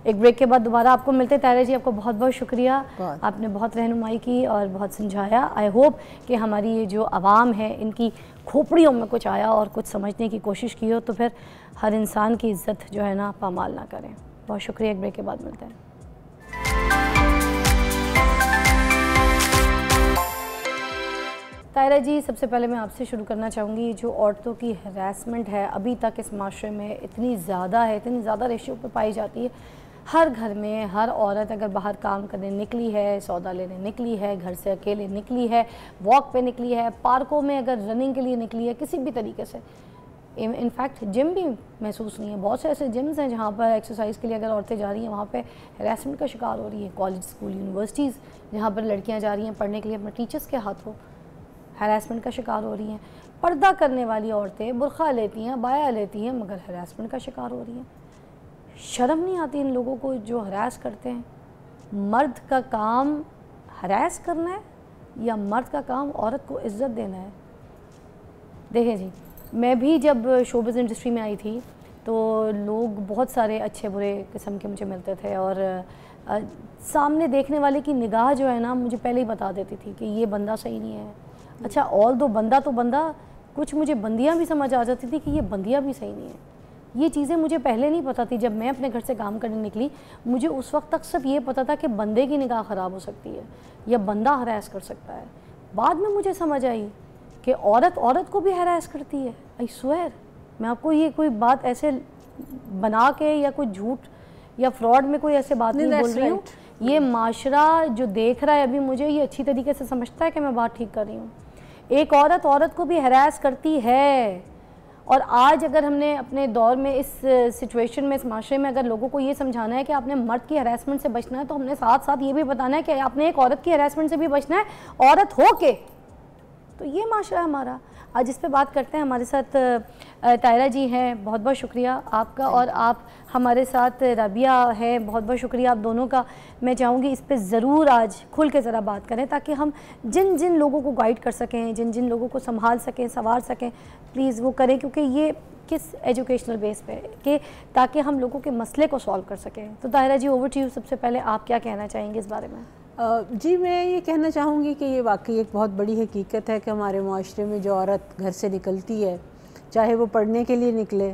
[SPEAKER 1] एक ब्रेक के बाद दोबारा आपको मिलते तारा जी आपको बहुत बहुत शुक्रिया आपने बहुत रहनुमाई की और बहुत समझाया आई होप कि हमारी ये जो आवाम है इनकी खोपड़ियों में कुछ आया और कुछ समझने की कोशिश की हो तो फिर हर इंसान की इज्जत जो है ना पामाल ना करें बहुत शुक्रिया एक ब्रेक के बाद मिलते हैं तायरा जी सबसे पहले मैं आपसे शुरू करना चाहूँगी जो औरतों की हरासमेंट है अभी तक इस माशरे में इतनी ज़्यादा है इतनी ज़्यादा रेशियो पर पाई जाती है हर घर में हर औरत अगर बाहर काम करने निकली है सौदा लेने निकली है घर से अकेले निकली है वॉक पे निकली है पार्कों में अगर रनिंग के लिए निकली है किसी भी तरीके से इनफैक्ट जिम भी महसूस नहीं है बहुत से ऐसे जिम्स हैं जहाँ पर एक्सरसाइज के लिए अगर औरतें जा रही हैं वहाँ पर हरासमेंट का शिकार हो रही है कॉलेज स्कूल यूनिवर्सिटीज़ जहाँ पर लड़कियाँ जा रही हैं पढ़ने के लिए अपने टीचर्स के हाथों हरासमेंट का शिकार हो रही हैं पर्दा करने वाली औरतें बुरखा लेती हैं बाया लेती हैं मगर हरासमेंट का शिकार हो रही हैं शर्म नहीं आती इन लोगों को जो हरास करते हैं मर्द का काम हरास करना है या मर्द का काम औरत को इज़्ज़त देना है देखें जी मैं भी जब शोबिज़ इंडस्ट्री में आई थी तो लोग बहुत सारे अच्छे बुरे किस्म के मुझे मिलते थे और आ, सामने देखने वाले की निगाह जो है ना मुझे पहले ही बता देती थी कि ये बंदा सही नहीं है अच्छा ऑल दो बंदा तो बंदा कुछ मुझे बंदियाँ भी समझ आ जाती थी कि ये बंदियाँ भी सही नहीं है ये चीज़ें मुझे पहले नहीं पता थी जब मैं अपने घर से काम करने निकली मुझे उस वक्त तक सिर्फ ये पता था कि बंदे की निगाह ख़राब हो सकती है या बंदा हरास कर सकता है बाद में मुझे समझ आई कि औरत औरत को भी हरास करती है आई स्वेर मैं आपको ये कोई बात ऐसे बना के या कोई झूठ या फ्रॉड में कोई ऐसे बात नहीं, नहीं बोल रही हूँ ये माशरा जो देख रहा है अभी मुझे ये अच्छी तरीके से समझता है कि मैं बात ठीक कर रही हूँ एक औरत औरत को भी हरास करती है और आज अगर हमने अपने दौर में इस सिचुएशन में इस माशरे में अगर लोगों को ये समझाना है कि आपने मर्द की हरासमेंट से बचना है तो हमने साथ साथ ये भी बताना है कि आपने एक औरत की हरासमेंट से भी बचना है औरत हो के तो ये माशरा हमारा आज इस पर बात करते हैं हमारे साथ तायरा जी हैं बहुत बहुत शुक्रिया आपका और आप हमारे साथ रबिया है बहुत बहुत शुक्रिया आप दोनों का मैं चाहूँगी इस पर ज़रूर आज खुल के ज़रा बात करें ताकि हम जिन जिन लोगों को गाइड कर सकें जिन जिन लोगों को संभाल सकें संवार सकें प्लीज़ वो करें क्योंकि ये किस एजुकेशनल बेस पे कि ताकि हम लोगों के मसले को सॉल्व कर सकें तो Tahira ji over to you सबसे पहले आप क्या कहना चाहेंगे इस बारे में
[SPEAKER 2] जी मैं ये कहना चाहूँगी कि ये वाकई एक बहुत बड़ी हकीकत है कि हमारे माशरे में जो औरत घर से निकलती है चाहे वो पढ़ने के लिए निकले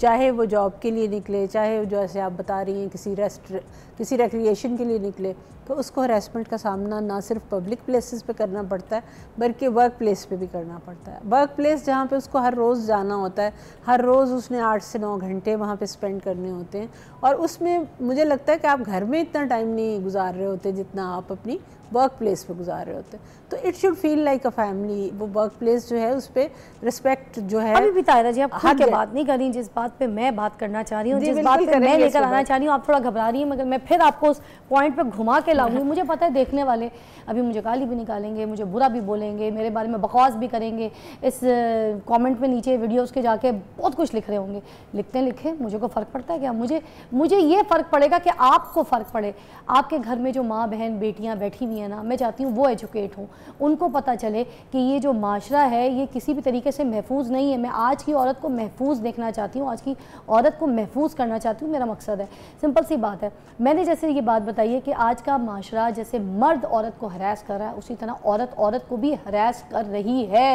[SPEAKER 2] चाहे वो जॉब के लिए निकले चाहे जो जैसे आप बता रही हैं किसी रेस्ट किसी रिक्रिएशन के लिए निकले तो उसको हरेसमेंट का सामना ना सिर्फ पब्लिक प्लेसेस पे करना पड़ता है बल्कि वर्क प्लेस पर भी करना पड़ता है वर्क प्लेस जहाँ पर उसको हर रोज़ जाना होता है हर रोज़ उसने आठ से नौ घंटे वहाँ पर स्पेंड करने होते हैं और उसमें मुझे लगता है कि आप घर में इतना टाइम नहीं गुजार रहे होते जितना आप अपनी वर्क प्लेस पर गुजार रहे होते तो it should feel like a family वो वर्क प्लेस जो है उस पर रिस्पेक्ट जो है अभी भी तायरा जी आप हाँ क्या बात
[SPEAKER 1] नहीं करी जिस बात पे मैं बात करना चाह रही हूँ जिस बात पे मैं लेकर आना चाह रही हूँ आप थोड़ा घबरा रही हैं मगर मैं फिर आपको उस पॉइंट पे घुमा के लाऊंगी [laughs] मुझे पता है देखने वाले अभी मुझे गाली भी निकालेंगे मुझे बुरा भी बोलेंगे मेरे बारे में बकवास भी करेंगे इस कॉमेंट में नीचे वीडियोज़ के जाके बहुत कुछ लिख रहे होंगे लिखते लिखे मुझे को फ़र्क पड़ता है क्या मुझे मुझे ये फ़र्क पड़ेगा कि आपको फ़र्क पड़े आपके घर में जो माँ बहन बेटियाँ बैठी हुई हैं ना मैं चाहती हूँ वो एजुकेट हूँ उनको पता चले कि ये जो माशरा है ये किसी भी तरीके से महफूज नहीं है मैं आज की औरत को महफूज देखना चाहती हूँ आज की औरत को महफूज करना चाहती हूँ मेरा मकसद है सिंपल सी बात है मैंने जैसे ये बात बताई है कि आज का माशरा जैसे मर्द औरत को हरास कर रहा है उसी तरह औरत औरत को भी हरास कर रही है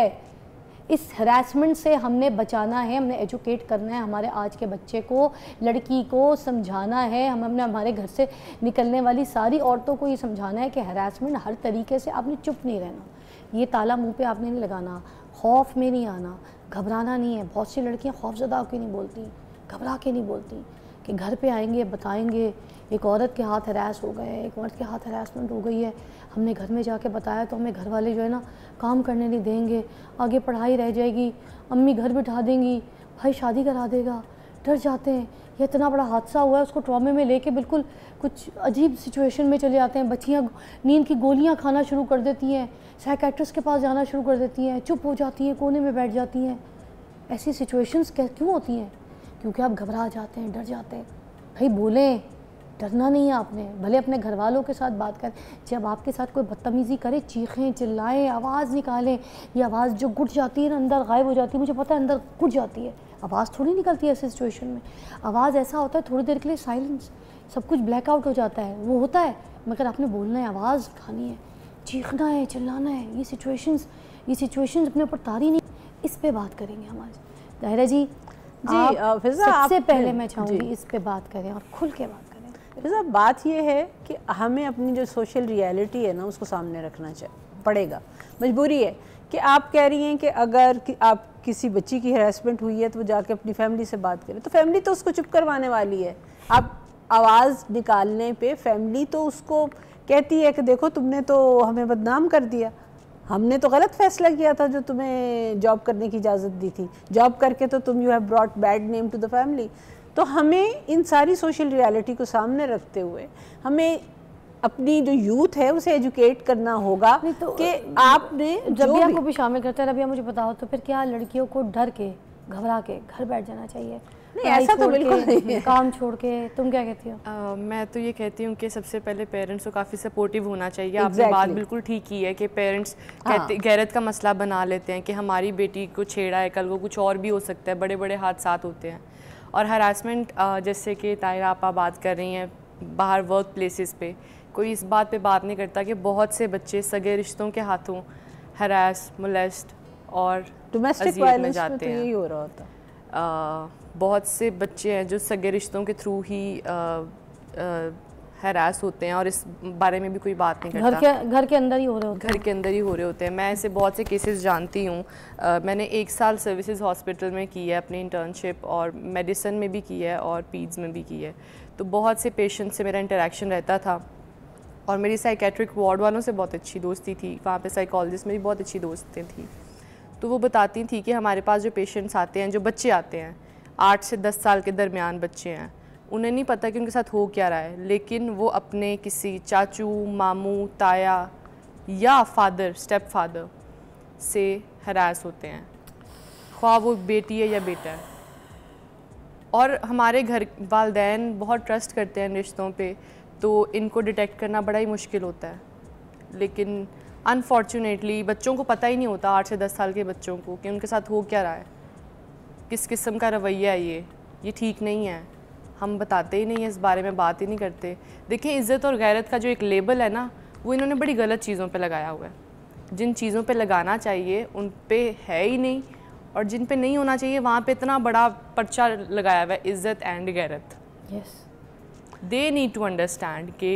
[SPEAKER 1] इस हरासमेंट से हमने बचाना है हमने एजुकेट करना है हमारे आज के बच्चे को लड़की को समझाना है हम हमने हमारे घर से निकलने वाली सारी औरतों को ये समझाना है कि हरासमेंट हर तरीके से आपने चुप नहीं रहना ये ताला मुंह पे आपने नहीं लगाना खौफ में नहीं आना घबराना नहीं है बहुत सी लड़कियाँ खौफजदा होकर नहीं बोलती घबरा के नहीं बोलती कि घर पर आएंगे बताएंगे एक औरत के हाथ हरास हो गए एक औरत के हाथ हरासमेंट हो गई है हमने घर में जाके बताया तो हमें घर वाले जो है ना काम करने नहीं देंगे आगे पढ़ाई रह जाएगी अम्मी घर बिठा देंगी भाई शादी करा देगा डर जाते हैं यह इतना बड़ा हादसा हुआ है उसको ट्रामे में लेके बिल्कुल कुछ अजीब सिचुएशन में चले जाते हैं बच्चियाँ नींद की गोलियाँ खाना शुरू कर देती हैं साइकेट्रिस के पास जाना शुरू कर देती हैं चुप हो जाती हैं कोने में बैठ जाती हैं ऐसी सिचुएशंस क्यों होती हैं क्योंकि आप घबरा जाते हैं डर जाते हैं भाई बोलें डरना नहीं है आपने भले अपने घर वालों के साथ बात करें जब आपके साथ कोई बदतमीज़ी करे चीखें चिल्लाएं आवाज़ निकालें ये आवाज़ जो घुट जाती है ना अंदर गायब हो जाती है मुझे पता है अंदर घुट जाती है आवाज़ थोड़ी निकलती है ऐसे सिचुएशन में आवाज़ ऐसा होता है थोड़ी देर के लिए साइलेंस सब कुछ ब्लैकआउट हो जाता है वो होता है मगर आपने बोलना है आवाज़ उठानी है चीखना है चिल्लाना है ये सिचुएशंस ये सिचुएशंस अपने ऊपर तारी नहीं इस पे बात करेंगे हम आज दायरा जी जी आप, सबसे पहले मैं चाहूँगी इस पे बात करें और खुल के बात करें
[SPEAKER 2] साहब बात यह है कि हमें अपनी जो सोशल रियलिटी है ना उसको सामने रखना चाहिए पड़ेगा मजबूरी है कि आप कह रही हैं कि अगर कि आप किसी बच्ची की हरासमेंट हुई है तो वो जाके अपनी फैमिली से बात करें तो फैमिली तो उसको चुप करवाने वाली है आप आवाज़ निकालने पे फैमिली तो उसको कहती है कि देखो तुमने तो हमें बदनाम कर दिया हमने तो गलत फैसला किया था जो तुम्हें जॉब करने की इजाज़त दी थी जॉब करके तो तुम you have brought bad name to the family तो हमें इन सारी सोशल रियलिटी को सामने
[SPEAKER 1] रखते हुए हमें अपनी जो यूथ है उसे एजुकेट करना होगा तो कि आपने भी आपको भी शामिल करते हैं रबिया मुझे बताओ तो फिर क्या लड़कियों को डर के घबरा के घर बैठ जाना चाहिए नहीं ऐसा तो बिल्कुल नहीं है काम छोड़ के तुम क्या कहती हो
[SPEAKER 3] uh, मैं तो ये कहती हूँ कि सबसे पहले पेरेंट्स को काफ़ी सपोर्टिव होना चाहिए exactly. आपने बात बिल्कुल ठीक की है कि पेरेंट्स हाँ। कहते गैरत का मसला बना लेते हैं कि हमारी बेटी को छेड़ा है कल को कुछ और भी हो सकता है बड़े बड़े हादसा होते हैं और हरासमेंट uh, जैसे कि ताहिरा आपा बात कर रही हैं बाहर वर्क प्लेसेस पे कोई इस बात पे बात नहीं करता कि बहुत से बच्चे सगे रिश्तों के हाथों हरास मोलेस्ट और डोमेस्टिक वायलेंस में तो हो रहा होता आ, uh, बहुत से बच्चे हैं जो सगे रिश्तों के थ्रू ही आ, uh, आ, हरास होते हैं और इस बारे में भी कोई बात नहीं करता घर के घर के अंदर ही हो रहे होते घर के अंदर ही हो रहे होते हैं मैं ऐसे बहुत से केसेस जानती हूँ मैंने एक साल सर्विसेज हॉस्पिटल में की है अपनी इंटर्नशिप और मेडिसिन में भी की है और पीड्स में भी की है तो बहुत से पेशेंट से मेरा इंटरेक्शन रहता था और मेरी साइकेट्रिक वार्ड वालों से बहुत अच्छी दोस्ती थी वहाँ पर साइकोलॉजिस्ट मेरी बहुत अच्छी दोस्तें थी तो वो बताती थी कि हमारे पास जो पेशेंट्स आते हैं जो बच्चे आते हैं आठ से दस साल के दरमियान बच्चे हैं उन्हें नहीं पता कि उनके साथ हो क्या रहा है लेकिन वो अपने किसी चाचू मामू ताया या फादर स्टेप फादर से हरास होते हैं ख्वाह वो बेटी है या बेटा है और हमारे घर वालदेन बहुत ट्रस्ट करते हैं रिश्तों पे तो इनको डिटेक्ट करना बड़ा ही मुश्किल होता है लेकिन अनफॉर्चुनेटली बच्चों को पता ही नहीं होता आठ से दस साल के बच्चों को कि उनके साथ हो क्या रहा है किस किस्म का रवैया है ये ये ठीक नहीं है हम बताते ही नहीं है इस बारे में बात ही नहीं करते देखिए इज़्ज़त और गैरत का जो एक लेबल है ना वो इन्होंने बड़ी गलत चीज़ों पे लगाया हुआ है जिन चीज़ों पे लगाना चाहिए उन पे है ही नहीं और जिन पे नहीं होना चाहिए वहाँ पे इतना बड़ा पर्चा लगाया हुआ है इज़्ज़त एंड गैरत yes they need to understand कि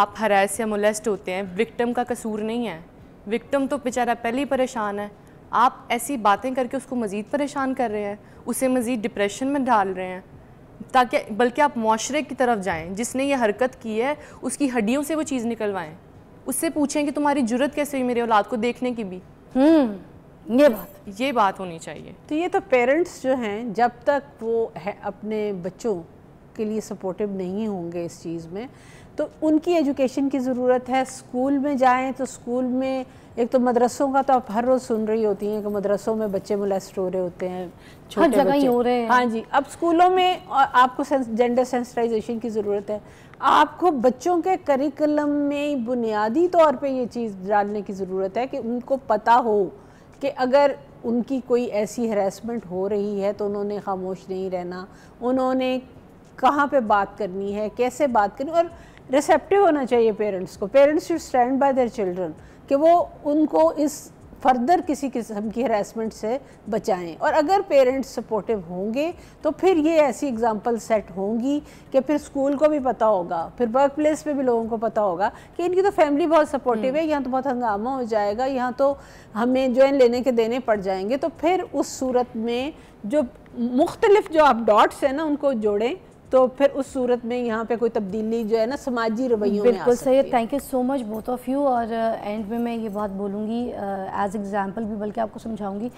[SPEAKER 3] आप हरास या मोलेस्ट होते हैं विक्टम का कसूर नहीं है विक्टम तो बेचारा पहले ही परेशान है आप ऐसी बातें करके उसको मज़ीद परेशान कर रहे हैं उसे मज़ीद डिप्रेशन में डाल रहे हैं ताकि बल्कि आप माशरे की तरफ जाएं जिसने ये हरकत की है उसकी हड्डियों से वो चीज़ निकलवाएं उससे पूछें कि तुम्हारी जरूरत कैसे हुई मेरे औलाद को देखने की भी हम्म, ये बात ये बात होनी चाहिए तो ये तो पेरेंट्स
[SPEAKER 2] जो हैं जब तक वो है अपने बच्चों के लिए सपोर्टिव नहीं होंगे इस चीज़ में तो उनकी एजुकेशन की ज़रूरत है स्कूल में जाएं तो स्कूल में एक तो मदरसों का तो आप हर रोज़ सुन रही होती हैं कि मदरसों में बच्चे मोलेस्ट हो रहे होते हैं छोटे हाँ, बच्चे हो रहे हैं हाँ जी अब स्कूलों में आपको जेंडर सेंसिटाइजेशन की ज़रूरत है आपको बच्चों के करिकुलम में बुनियादी तौर पे ये चीज़ डालने की ज़रूरत है कि उनको पता हो कि अगर उनकी कोई ऐसी हरेसमेंट हो रही है तो उन्होंने खामोश नहीं रहना उन्होंने कहाँ पे बात करनी है कैसे बात करनी और रिसेप्टिव होना चाहिए पेरेंट्स को parents should stand by their children कि वो उनको इस फर्दर किसी किस्म की हरासमेंट से बचाएं और अगर पेरेंट्स सपोर्टिव होंगे तो फिर ये ऐसी एग्जांपल सेट होंगी कि फिर स्कूल को भी पता होगा फिर वर्क प्लेस पर भी लोगों को पता होगा कि इनकी तो फैमिली बहुत सपोर्टिव है हम्म। यहाँ तो बहुत हंगामा हो जाएगा यहाँ तो हमें जो है लेने के देने पड़ जाएंगे तो फिर उस सूरत में जो मुख्तलिफ जो आप डॉट्स हैं ना उनको जोड़ें तो फिर उस सूरत में यहाँ पे कोई तब्दीली
[SPEAKER 1] जो है ना समाजी रवैये में बिल्कुल सही thank you so much both of you और एंड uh, में मैं ये बात बोलूँगी एज एग्ज़ाम्पल भी बल्कि आपको समझाऊँगी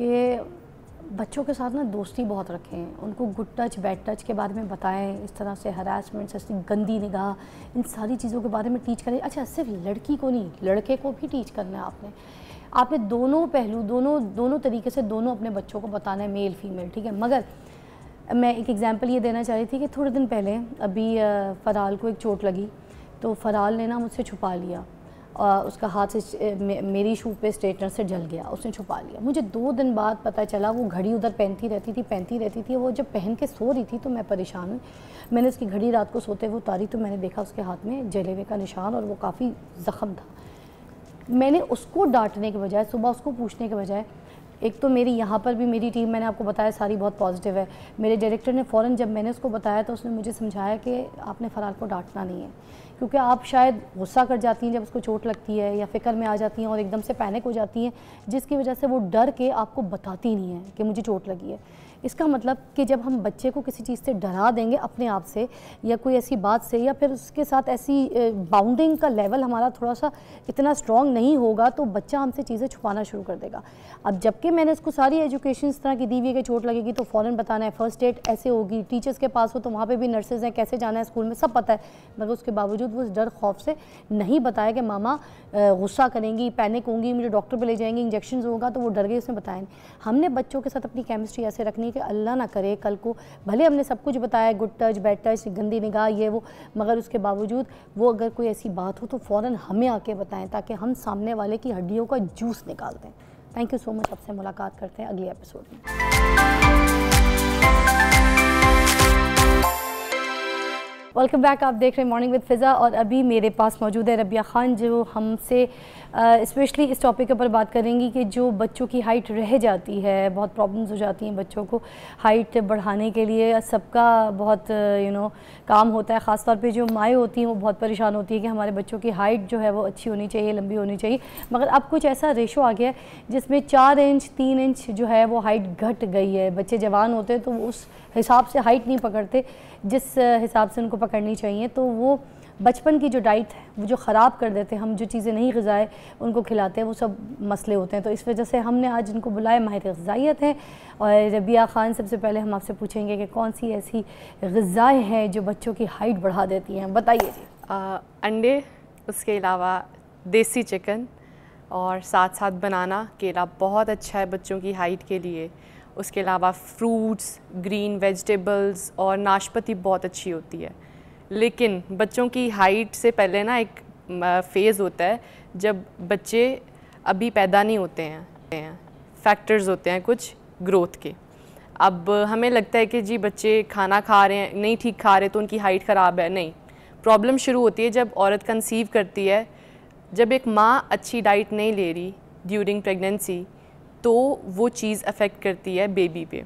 [SPEAKER 1] कि बच्चों के साथ ना दोस्ती बहुत रखें उनको गुड टच बैड टच के बारे में बताएं इस तरह से हरासमेंट ऐसी गंदी निगाह इन सारी चीज़ों के बारे में टीच करें अच्छा सिर्फ लड़की को नहीं लड़के को भी टीच करना है आपने आपने दोनों पहलू दोनों दोनों तरीके से दोनों अपने बच्चों को बताना है मेल फीमेल ठीक है मगर मैं एक एग्ज़ाम्पल ये देना चाह रही थी कि थोड़े दिन पहले अभी फ़राल को एक चोट लगी तो फ़राल ने ना मुझसे छुपा लिया और उसका हाथ से मेरी शू पे स्ट्रेटनर से जल गया उसने छुपा लिया मुझे दो दिन बाद पता चला वो घड़ी उधर पहनती रहती थी पहनती रहती थी वो जब पहन के सो रही थी तो मैं परेशान हुई मैंने उसकी घड़ी रात को सोते हुए उतारी तो मैंने देखा उसके हाथ में जले हुए का निशान और वो काफ़ी ज़ख़म था मैंने उसको डांटने के बजाय सुबह उसको पूछने के बजाय एक तो मेरी यहाँ पर भी मेरी टीम मैंने आपको बताया सारी बहुत पॉजिटिव है मेरे डायरेक्टर ने फ़ौरन जब मैंने उसको बताया तो उसने मुझे समझाया कि आपने फ़रार को डांटना नहीं है क्योंकि आप शायद गुस्सा कर जाती हैं जब उसको चोट लगती है या फिक्र में आ जाती हैं और एकदम से पैनिक हो जाती हैं जिसकी वजह से वो डर के आपको बताती नहीं है कि मुझे चोट लगी है इसका मतलब कि जब हम बच्चे को किसी चीज़ से डरा देंगे अपने आप से या कोई ऐसी बात से या फिर उसके साथ ऐसी बाउंडिंग का लेवल हमारा थोड़ा सा इतना स्ट्रॉन्ग नहीं होगा तो बच्चा हमसे चीज़ें छुपाना शुरू कर देगा अब जबकि मैंने उसको सारी एजुकेशन इस तरह की दी हुई कि चोट लगेगी तो फ़ौरन बताना है फर्स्ट एड ऐसे होगी टीचर्स के पास हो तो वहाँ पर भी नर्सेज हैं कैसे जाना है स्कूल में सब पता है मगर उसके बावजूद वो उस डर खौफ से नहीं बताया कि मामा गुस्सा करेंगी पैनिक होंगी मुझे डॉक्टर पर ले जाएंगे इंजेक्शन होगा तो वो डर गए उसने बताया हमने बच्चों के साथ अपनी केमिस्ट्री ऐसे रखनी नहीं कि अल्लाह ना करे कल को भले हमने सब कुछ बताया गुड टच बैड टच गंदी निगाह ये वो मगर उसके बावजूद वो अगर कोई ऐसी बात हो तो फ़ौर हमें आके बताएं ताकि हम सामने वाले की हड्डियों का जूस निकाल दें थैंक यू सो मच आपसे मुलाकात करते हैं अगले एपिसोड में वेलकम बैक आप देख रहे हैं मॉर्निंग विद फिज़ा और अभी मेरे पास मौजूद है रबिया ख़ान जो हमसे स्पेशली इस टॉपिक के ऊपर बात करेंगी कि जो बच्चों की हाइट रह जाती है बहुत प्रॉब्लम्स हो जाती हैं बच्चों को हाइट बढ़ाने के लिए सबका बहुत यू नो काम होता है ख़ासतौर पर जो माएँ होती हैं वो बहुत परेशान होती हैं कि हमारे बच्चों की हाइट जो है वो अच्छी होनी चाहिए लंबी होनी चाहिए मगर अब कुछ ऐसा रेशो आ गया है जिसमें चार इंच तीन इंच जो है वो हाइट घट गई है बच्चे जवान होते हैं तो उस हिसाब से हाइट नहीं पकड़ते जिस हिसाब से उनको पकड़नी चाहिए तो वो बचपन की जो डाइट है वो जो ख़राब कर देते हैं हम जो चीज़ें नहीं गज़ाएं उनको खिलाते हैं वो सब मसले होते हैं तो इस वजह से हमने आज इनको बुलाए माहिर गजाइत हैं और रबिया ख़ान सबसे पहले हम आपसे पूछेंगे कि कौन सी ऐसी गज़ाएँ हैं जो बच्चों की हाइट बढ़ा देती
[SPEAKER 3] हैं बताइए जी अंडे उसके अलावा देसी चिकन और साथ साथ बनाना केला बहुत अच्छा है बच्चों की हाइट के लिए उसके अलावा फ्रूट्स ग्रीन वेजिटेबल्स और नाशपति बहुत अच्छी होती है लेकिन बच्चों की हाइट से पहले ना एक फेज़ होता है जब बच्चे अभी पैदा नहीं होते हैं फैक्टर्स होते हैं कुछ ग्रोथ के अब हमें लगता है कि जी बच्चे खाना खा रहे हैं नहीं ठीक खा रहे तो उनकी हाइट ख़राब है नहीं प्रॉब्लम शुरू होती है जब औरत कंसीव करती है जब एक माँ अच्छी डाइट नहीं ले रही ड्यूरिंग प्रेगनेंसी तो वो चीज़ अफेक्ट करती है बेबी पे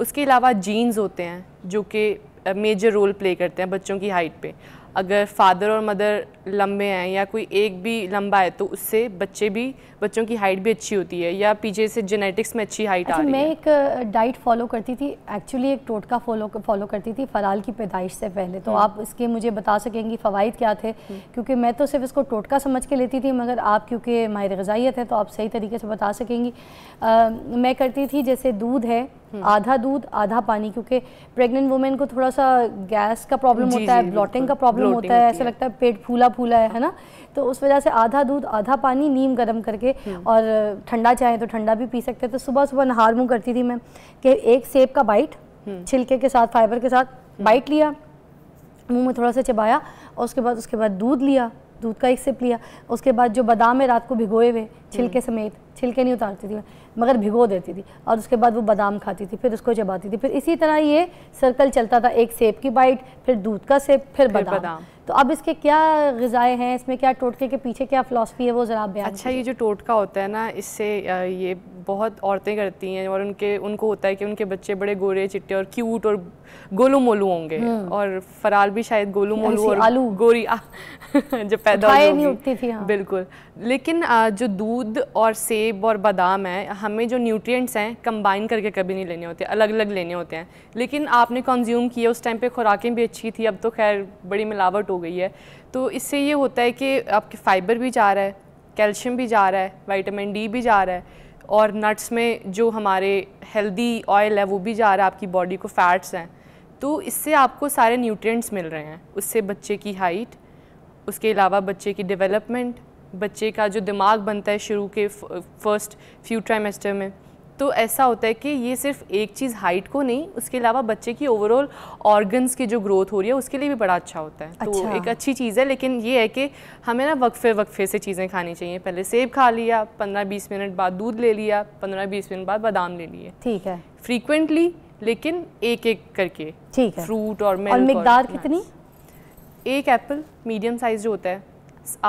[SPEAKER 3] उसके अलावा जीन्स होते हैं जो कि मेजर रोल प्ले करते हैं बच्चों की हाइट पे अगर फादर और मदर लंबे हैं या कोई एक भी लंबा है तो उससे बच्चे भी बच्चों की हाइट भी अच्छी होती है या पीछे से जेनेटिक्स में अच्छी हाइट अच्छा, आ रही मैं है।
[SPEAKER 1] एक डाइट फॉलो करती थी एक्चुअली एक टोटका फॉलो फॉलो करती थी फराल की पैदाइश से पहले तो हम्म। आप इसके मुझे बता सकेंगी फ़वाद क्या थे हम्म। क्योंकि मैं तो सिर्फ इसको टोटका समझ के लेती थी मगर आप क्योंकि माहिर गजाइत है तो आप सही तरीके से बता सकेंगी मैं करती थी जैसे दूध है आधा दूध आधा पानी क्योंकि प्रेग्नेंट वुमेन को थोड़ा सा गैस का प्रॉब्लम होता है ब्लॉटिंग का प्रॉब्लम होता है ऐसा लगता है पेट फूला फूला है है ना तो उस वजह से आधा दूध आधा पानी नीम गर्म करके हम्म। और ठंडा चाहे तो ठंडा भी पी सकते हैं तो सुबह सुबह नहार मुँह करती थी मैं कि एक सेब का बाइट हम्म। छिलके के साथ फाइबर के साथ बाइट हम्म। लिया मुंह में थोड़ा सा चबाया और उसके बाद उसके बाद दूध लिया दूध का एक सिप लिया उसके बाद जो बादाम है रात को भिगोए हुए छिलके समेत छिलके नहीं उतारती थी मगर भिगो देती थी और उसके बाद वो बादाम खाती थी फिर उसको चबाती थी फिर इसी तरह ये सर्कल चलता था एक सेब की बाइट फिर दूध का सेब फिर, फिर बादाम।, तो अब इसके क्या गज़ाएँ हैं इसमें क्या टोटके के पीछे क्या फ़िलासफ़ी है वो ज़रा बयान अच्छा ये जो
[SPEAKER 3] टोटका होता है ना इससे ये बहुत औरतें करती हैं और उनके उनको होता है कि उनके बच्चे बड़े गोरे चिट्टे और क्यूट और गोलू मोलू होंगे हम्म। और फराल भी शायद गोलू मोलू और आलू गोरी [laughs] जब पैदा नहीं उठती थी हाँ। बिल्कुल लेकिन जो दूध दूध और सेब और बादाम है हमें जो न्यूट्रिएंट्स हैं कंबाइन करके कभी नहीं लेने होते अलग अलग लेने होते हैं लेकिन आपने कंज्यूम किया उस टाइम पे खुराकें भी अच्छी थी अब तो खैर बड़ी मिलावट हो गई है तो इससे ये होता है कि आपके फाइबर भी जा रहा है कैल्शियम भी जा रहा है वाइटामिन डी भी जा रहा है और नट्स में जो हमारे हेल्दी ऑयल है वो भी जा रहा है आपकी बॉडी को फैट्स हैं तो इससे आपको सारे न्यूट्रिएंट्स मिल रहे हैं उससे बच्चे की हाइट उसके अलावा बच्चे की डेवलपमेंट बच्चे का जो दिमाग बनता है शुरू के फर्स्ट फ्यू ट्राइमेस्टर में तो ऐसा होता है कि ये सिर्फ एक चीज़ हाइट को नहीं उसके अलावा बच्चे की ओवरऑल ऑर्गन्स की जो ग्रोथ हो रही है उसके लिए भी बड़ा अच्छा होता है तो अच्छा। तो एक अच्छी चीज़ है लेकिन ये है कि हमें ना वक्फे वक्फे से चीज़ें खानी चाहिए पहले सेब खा लिया पंद्रह बीस मिनट बाद दूध ले लिया पंद्रह बीस मिनट बाद बादाम ले लिए ठीक है फ्रीक्वेंटली लेकिन एक एक करके ठीक है फ्रूट और मिल्क और कितनी एक एप्पल मीडियम साइज जो होता है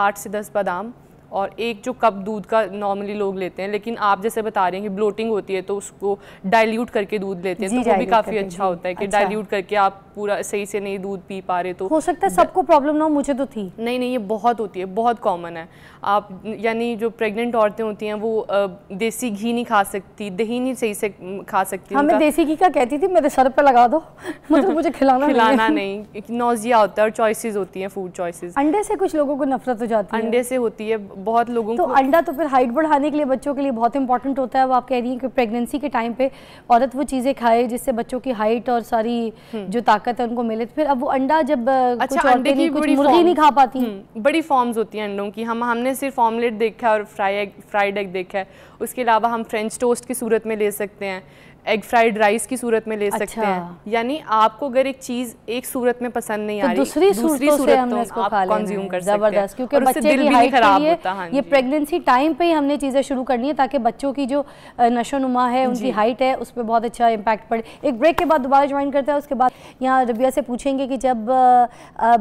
[SPEAKER 3] आठ से दस बादाम और एक जो कप दूध का नॉर्मली लोग लेते हैं लेकिन आप जैसे बता रहे हैं कि ब्लोटिंग होती है तो उसको डाइल्यूट करके दूध लेते हैं तो वो भी काफ़ी अच्छा होता है कि अच्छा। डाइल्यूट करके आप पूरा सही से नहीं दूध पी पा रहे तो हो सकता है सबको प्रॉब्लम ना हो मुझे तो थी नहीं नहीं ये बहुत होती है बहुत कॉमन है आप यानी जो प्रेग्नेंट औरतें होती हैं वो देसी घी नहीं खा सकती दही नहीं सही से खा सकती हमें हाँ, देसी घी का
[SPEAKER 1] कहती थी मेरे सर पर लगा दो [laughs] मतलब मुझे खिलाना खिलाना
[SPEAKER 3] नहीं नोजिया होता है और चॉइसिस होती है फूड चॉइसिस
[SPEAKER 1] अंडे से कुछ लोगों को नफरत हो जाती है अंडे से होती है बहुत लोगों तो को अंडा तो फिर हाइट बढ़ाने के लिए बच्चों के लिए बहुत इंपॉर्टेंट होता है वो आप कह रही हैं कि प्रेगनेंसी के टाइम पे औरत वो चीज़ें खाए जिससे बच्चों की हाइट और सारी हम्म। जो ताकत है उनको मिले तो फिर अब वो अंडा जब अच्छा कुछ अंडे की कुछ मुर्गी नहीं खा पाती
[SPEAKER 3] हम्म, बड़ी फॉर्म्स होती हैं अंडों की हम हमने सिर्फ ऑमलेट देखा है और फ्राई एग फ्राइड एग देखा है उसके अलावा हम फ्रेंच टोस्ट की सूरत में ले सकते हैं एग फ्राइड राइस की सूरत में ले अच्छा। सकते हैं यानी आपको अगर एक चीज एक सूरत में पसंद नहीं तो आ रही दूसरी सूरत से हमने इसको खा कंज्यूम कर जबरदस्त क्योंकि बच्चे की हाइट खराब होता है हाँ ये प्रेगनेंसी टाइम पे ही
[SPEAKER 1] हमने चीजें शुरू करनी है ताकि बच्चों की जो नशोनुमा है उनकी हाइट है उस पर बहुत अच्छा इम्पैक्ट पड़े एक ब्रेक के बाद दोबारा ज्वाइन करते हैं उसके बाद यहाँ रबिया से पूछेंगे की जब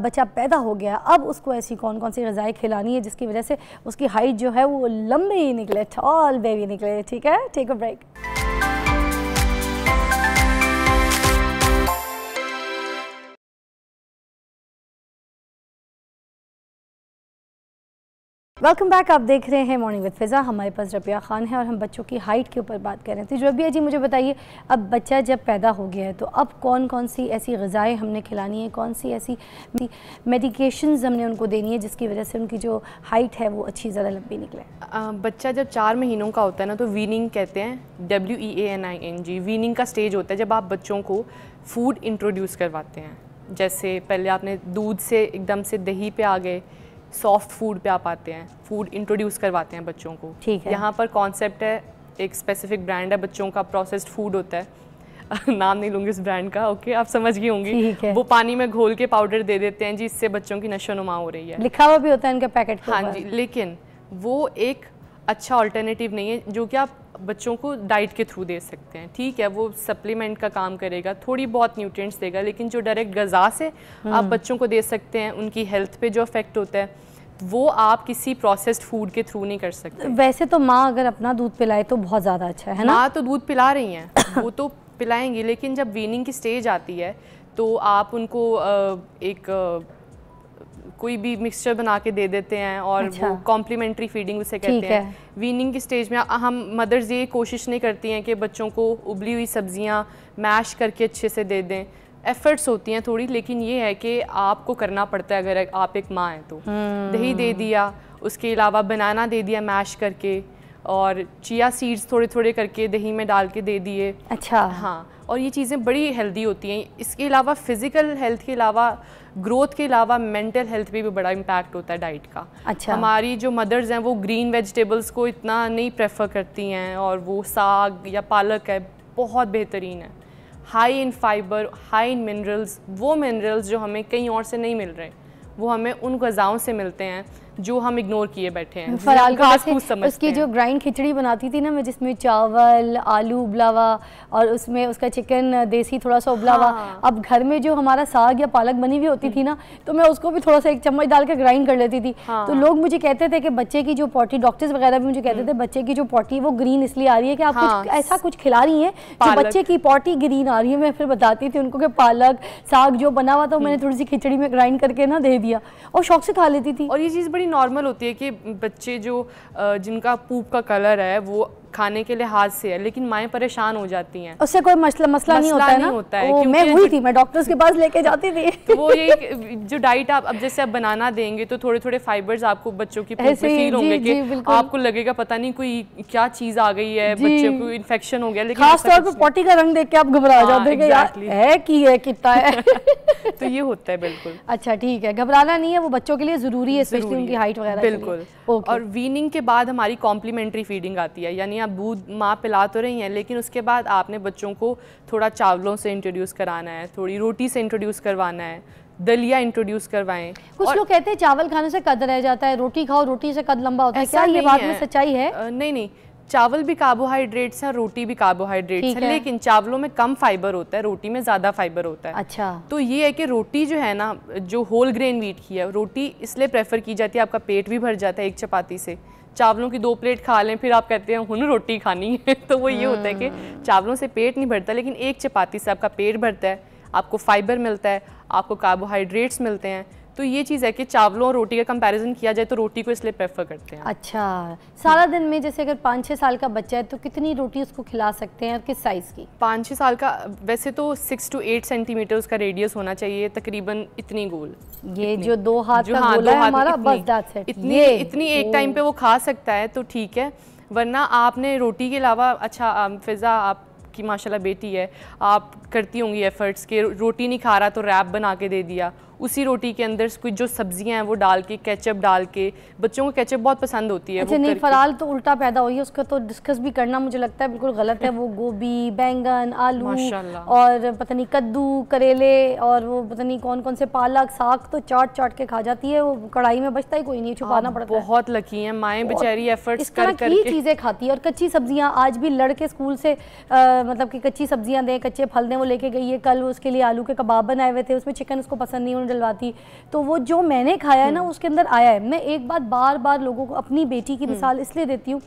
[SPEAKER 1] बच्चा पैदा हो गया अब उसको ऐसी कौन कौन सी गजाएं खिलानी है जिसकी वजह से उसकी हाइट जो है वो लंबी ही निकले टॉल बेबी निकले ठीक है ठीक है ब्रेक वेलकम बैक आप देख रहे हैं मॉर्निंग विद फिज़ा हमारे पास रबिया ख़ान है और हम बच्चों की हाइट के ऊपर बात कर रहे हैं तो रबिया जी मुझे बताइए अब बच्चा जब पैदा हो गया है तो अब कौन कौन सी ऐसी गज़ाएँ हमने खिलानी है कौन सी ऐसी मेडिकेशंस हमने उनको देनी है जिसकी वजह से उनकी जो हाइट है वो अच्छी ज़्यादा लंबी निकले आ,
[SPEAKER 3] बच्चा जब चार महीनों का होता है ना तो वीनिंग कहते हैं W E N I N G weaning का स्टेज होता है जब आप बच्चों को फूड इंट्रोड्यूस करवाते हैं जैसे पहले आपने दूध से एकदम से दही पे आ गए सॉफ्ट फूड पे आप आते हैं फूड इंट्रोड्यूस करवाते हैं बच्चों को ठीक है यहाँ पर कॉन्सेप्ट है एक स्पेसिफिक ब्रांड है बच्चों का प्रोसेस्ड फूड होता है [laughs] नाम नहीं लूंगी इस ब्रांड का ओके आप समझ गई होंगी वो पानी में घोल के पाउडर दे देते हैं जी इससे बच्चों की नशो नुमा हो रही है लिखा हुआ भी होता है इनका पैकेट हाँ जी लेकिन वो एक अच्छा ऑल्टरनेटिव नहीं है जो कि आप बच्चों को डाइट के थ्रू दे सकते हैं ठीक है वो सप्लीमेंट का काम करेगा थोड़ी बहुत न्यूट्रिएंट्स देगा लेकिन जो डायरेक्ट गज़ा से आप हम्म। बच्चों को दे सकते हैं उनकी हेल्थ पे जो अफेक्ट होता है वो आप किसी प्रोसेस्ड फूड के थ्रू नहीं कर सकते
[SPEAKER 1] वैसे तो माँ अगर अपना दूध पिलाए तो बहुत ज़्यादा अच्छा है ना माँ तो दूध पिला रही हैं [coughs] वो
[SPEAKER 3] तो पिलाएंगी लेकिन जब वीनिंग की स्टेज आती है तो आप उनको एक कोई भी मिक्सचर बना के दे देते हैं और अच्छा। वो कॉम्प्लीमेंट्री फीडिंग उसे कहते हैं है। वीनिंग की स्टेज में हम मदर्स ये कोशिश नहीं करती हैं कि बच्चों को उबली हुई सब्जियां मैश करके अच्छे से दे दें एफ़र्ट्स होती हैं थोड़ी लेकिन ये है कि आपको करना पड़ता है अगर आप एक माँ हैं तो हम्म। दही दे दिया उसके अलावा बनाना दे दिया मैश करके और चिया सीड्स थोड़े थोड़े करके दही में डाल के दे दिए अच्छा हाँ और ये चीज़ें बड़ी हेल्दी होती हैं इसके अलावा फ़िज़िकल हेल्थ के अलावा ग्रोथ के अलावा मेंटल हेल्थ पे भी बड़ा इम्पैक्ट होता है डाइट का अच्छा हमारी जो मदर्स हैं वो ग्रीन वेजिटेबल्स को इतना नहीं प्रेफर करती हैं और वो साग या पालक है बहुत बेहतरीन है high in fibre high in minerals वो मिनरल्स जो हमें कहीं और से नहीं मिल रहे वो हमें उन गज़ाओं से मिलते हैं जो हम इग्नोर किए बैठे हैं फराल घास फूस उसकी जो
[SPEAKER 1] ग्राइंड खिचड़ी बनाती थी ना मैं जिसमें चावल आलू उबलावा और उसमें उसका चिकन देसी थोड़ा सा उबलावा हाँ। अब घर में जो हमारा साग या पालक बनी हुई होती थी ना हम्म। तो मैं उसको भी थोड़ा सा एक चम्मच डाल के ग्राइंड कर लेती थी हाँ। तो लोग मुझे कहते थे कि बच्चे की जो पोटी डॉक्टर्स वगैरह भी मुझे कहते हम्म। थे बच्चे की जो पोटी वो ग्रीन इसलिए आ रही है कि आप हाँ। ऐसा कुछ खिला रही है जो बच्चे की पोटी ग्रीन आ रही है मैं फिर बताती थी उनको कि पालक साग जो बना हुआ था हम्म। मैंने थोड़ी सी खिचड़ी में ग्राइंड करके ना दे
[SPEAKER 3] दिया और शौक से खा लेती थी और ये चीज़ बड़ी नॉर्मल होती है कि बच्चे जो जिनका पूप का कलर है वो खाने के लिहाज से है लेकिन माएँ परेशान हो जाती हैं
[SPEAKER 1] उससे कोई मसला मसला नहीं होता है ना होता है मैं हुई थी मैं डॉक्टर्स के पास लेके जाती थी [laughs] तो वो ये
[SPEAKER 3] जो डाइट आप अब जैसे आप बनाना देंगे तो थोड़े थोड़े फाइबर्स आपको बच्चों की फील होंगे कि आपको लगेगा पता नहीं कोई क्या चीज़ आ गई है बच्चे को इन्फेक्शन हो गया लेकिन खासतौर पर
[SPEAKER 1] पॉटी का रंग देख के आप घबरा हाँ, जाते हैं है की है कितना है
[SPEAKER 3] [laughs] तो ये होता है बिल्कुल
[SPEAKER 1] अच्छा ठीक है घबराना नहीं है वो बच्चों के लिए ज़रूरी है उनकी हाइट वगैरह बिल्कुल
[SPEAKER 3] और वीनिंग के बाद हमारी कॉम्प्लीमेंट्री फीडिंग आती है यानी या दूध माँ पिला तो रही हैं लेकिन उसके बाद आपने बच्चों को थोड़ा चावलों से इंट्रोड्यूस कराना है थोड़ी रोटी से इंट्रोड्यूस करवाना है दलिया इंट्रोड्यूस करवाएं
[SPEAKER 1] कुछ लोग कहते हैं चावल खाने से कद रह जाता है रोटी खाओ रोटी से कद लंबा होता है क्या ये बात में
[SPEAKER 3] सच्चाई है नहीं नहीं चावल भी कार्बोहाइड्रेट्स है रोटी भी कार्बोहाइड्रेट्स है, है लेकिन चावलों में कम फाइबर होता है रोटी में ज़्यादा फाइबर होता है अच्छा तो ये है कि रोटी जो है ना जो होल ग्रेन वीट की है रोटी इसलिए प्रेफर की जाती है आपका पेट भी भर जाता है एक चपाती से चावलों की दो प्लेट खा लें फिर आप कहते हैं हूँ रोटी खानी है [laughs] तो वो ये होता है कि हम्म। चावलों से पेट नहीं भरता लेकिन एक चपाती से आपका पेट भरता है आपको फाइबर मिलता है आपको कार्बोहाइड्रेट्स मिलते हैं तो ये चीज़ है कि चावलों और रोटी का कंपैरिजन किया जाए तो रोटी को इसलिए प्रेफर करते हैं
[SPEAKER 1] अच्छा सारा दिन में जैसे अगर पाँच छः साल का बच्चा है तो कितनी रोटी उसको खिला सकते हैं और किस साइज़ की पाँच छः साल का
[SPEAKER 3] वैसे तो सिक्स टू एट सेंटीमीटर उसका रेडियस होना चाहिए तकरीबन इतनी गोल ये जो दो हाथ का हाँ, हमारा बस इतनी इतनी एक टाइम पे वो खा सकता है तो ठीक है वरना आपने रोटी के अलावा अच्छा फिज़ा आप की माशाल्लाह बेटी है आप करती होंगी एफर्ट्स के रोटी नहीं खा रहा तो रैप बना के दे दिया उसी रोटी के अंदर कुछ जो सब्जियां हैं वो डाल के केचप डाल के बच्चों को केचप बहुत पसंद होती है अच्छा नहीं फिलहाल
[SPEAKER 1] तो उल्टा पैदा हुई है उसका तो डिस्कस भी करना मुझे लगता है बिल्कुल गलत है वो गोभी बैंगन आलू और पता नहीं कद्दू करेले और वो पता नहीं कौन कौन से पालक साग तो चाट चाट के खा जाती है वो कढ़ाई में बचता ही कोई नहीं छुपाना पड़ता
[SPEAKER 3] बहुत लकी है माए बेचारी एफर्ट कर करके
[SPEAKER 1] चीज़ें खाती है और कच्ची सब्जियाँ आज भी लड़के स्कूल से मतलब की कच्ची सब्जियाँ दें कच्चे फल दें वो लेके गई है कल उसके लिए आलू के कबाब बनाए हुए थे उसमें चिकन उसको पसंद नहीं कसम दिलवाती तो वो जो मैंने खाया है ना हम्म। उसके अंदर आया है मैं एक बात बार बार लोगों को अपनी बेटी की हम्म। मिसाल इसलिए देती हूँ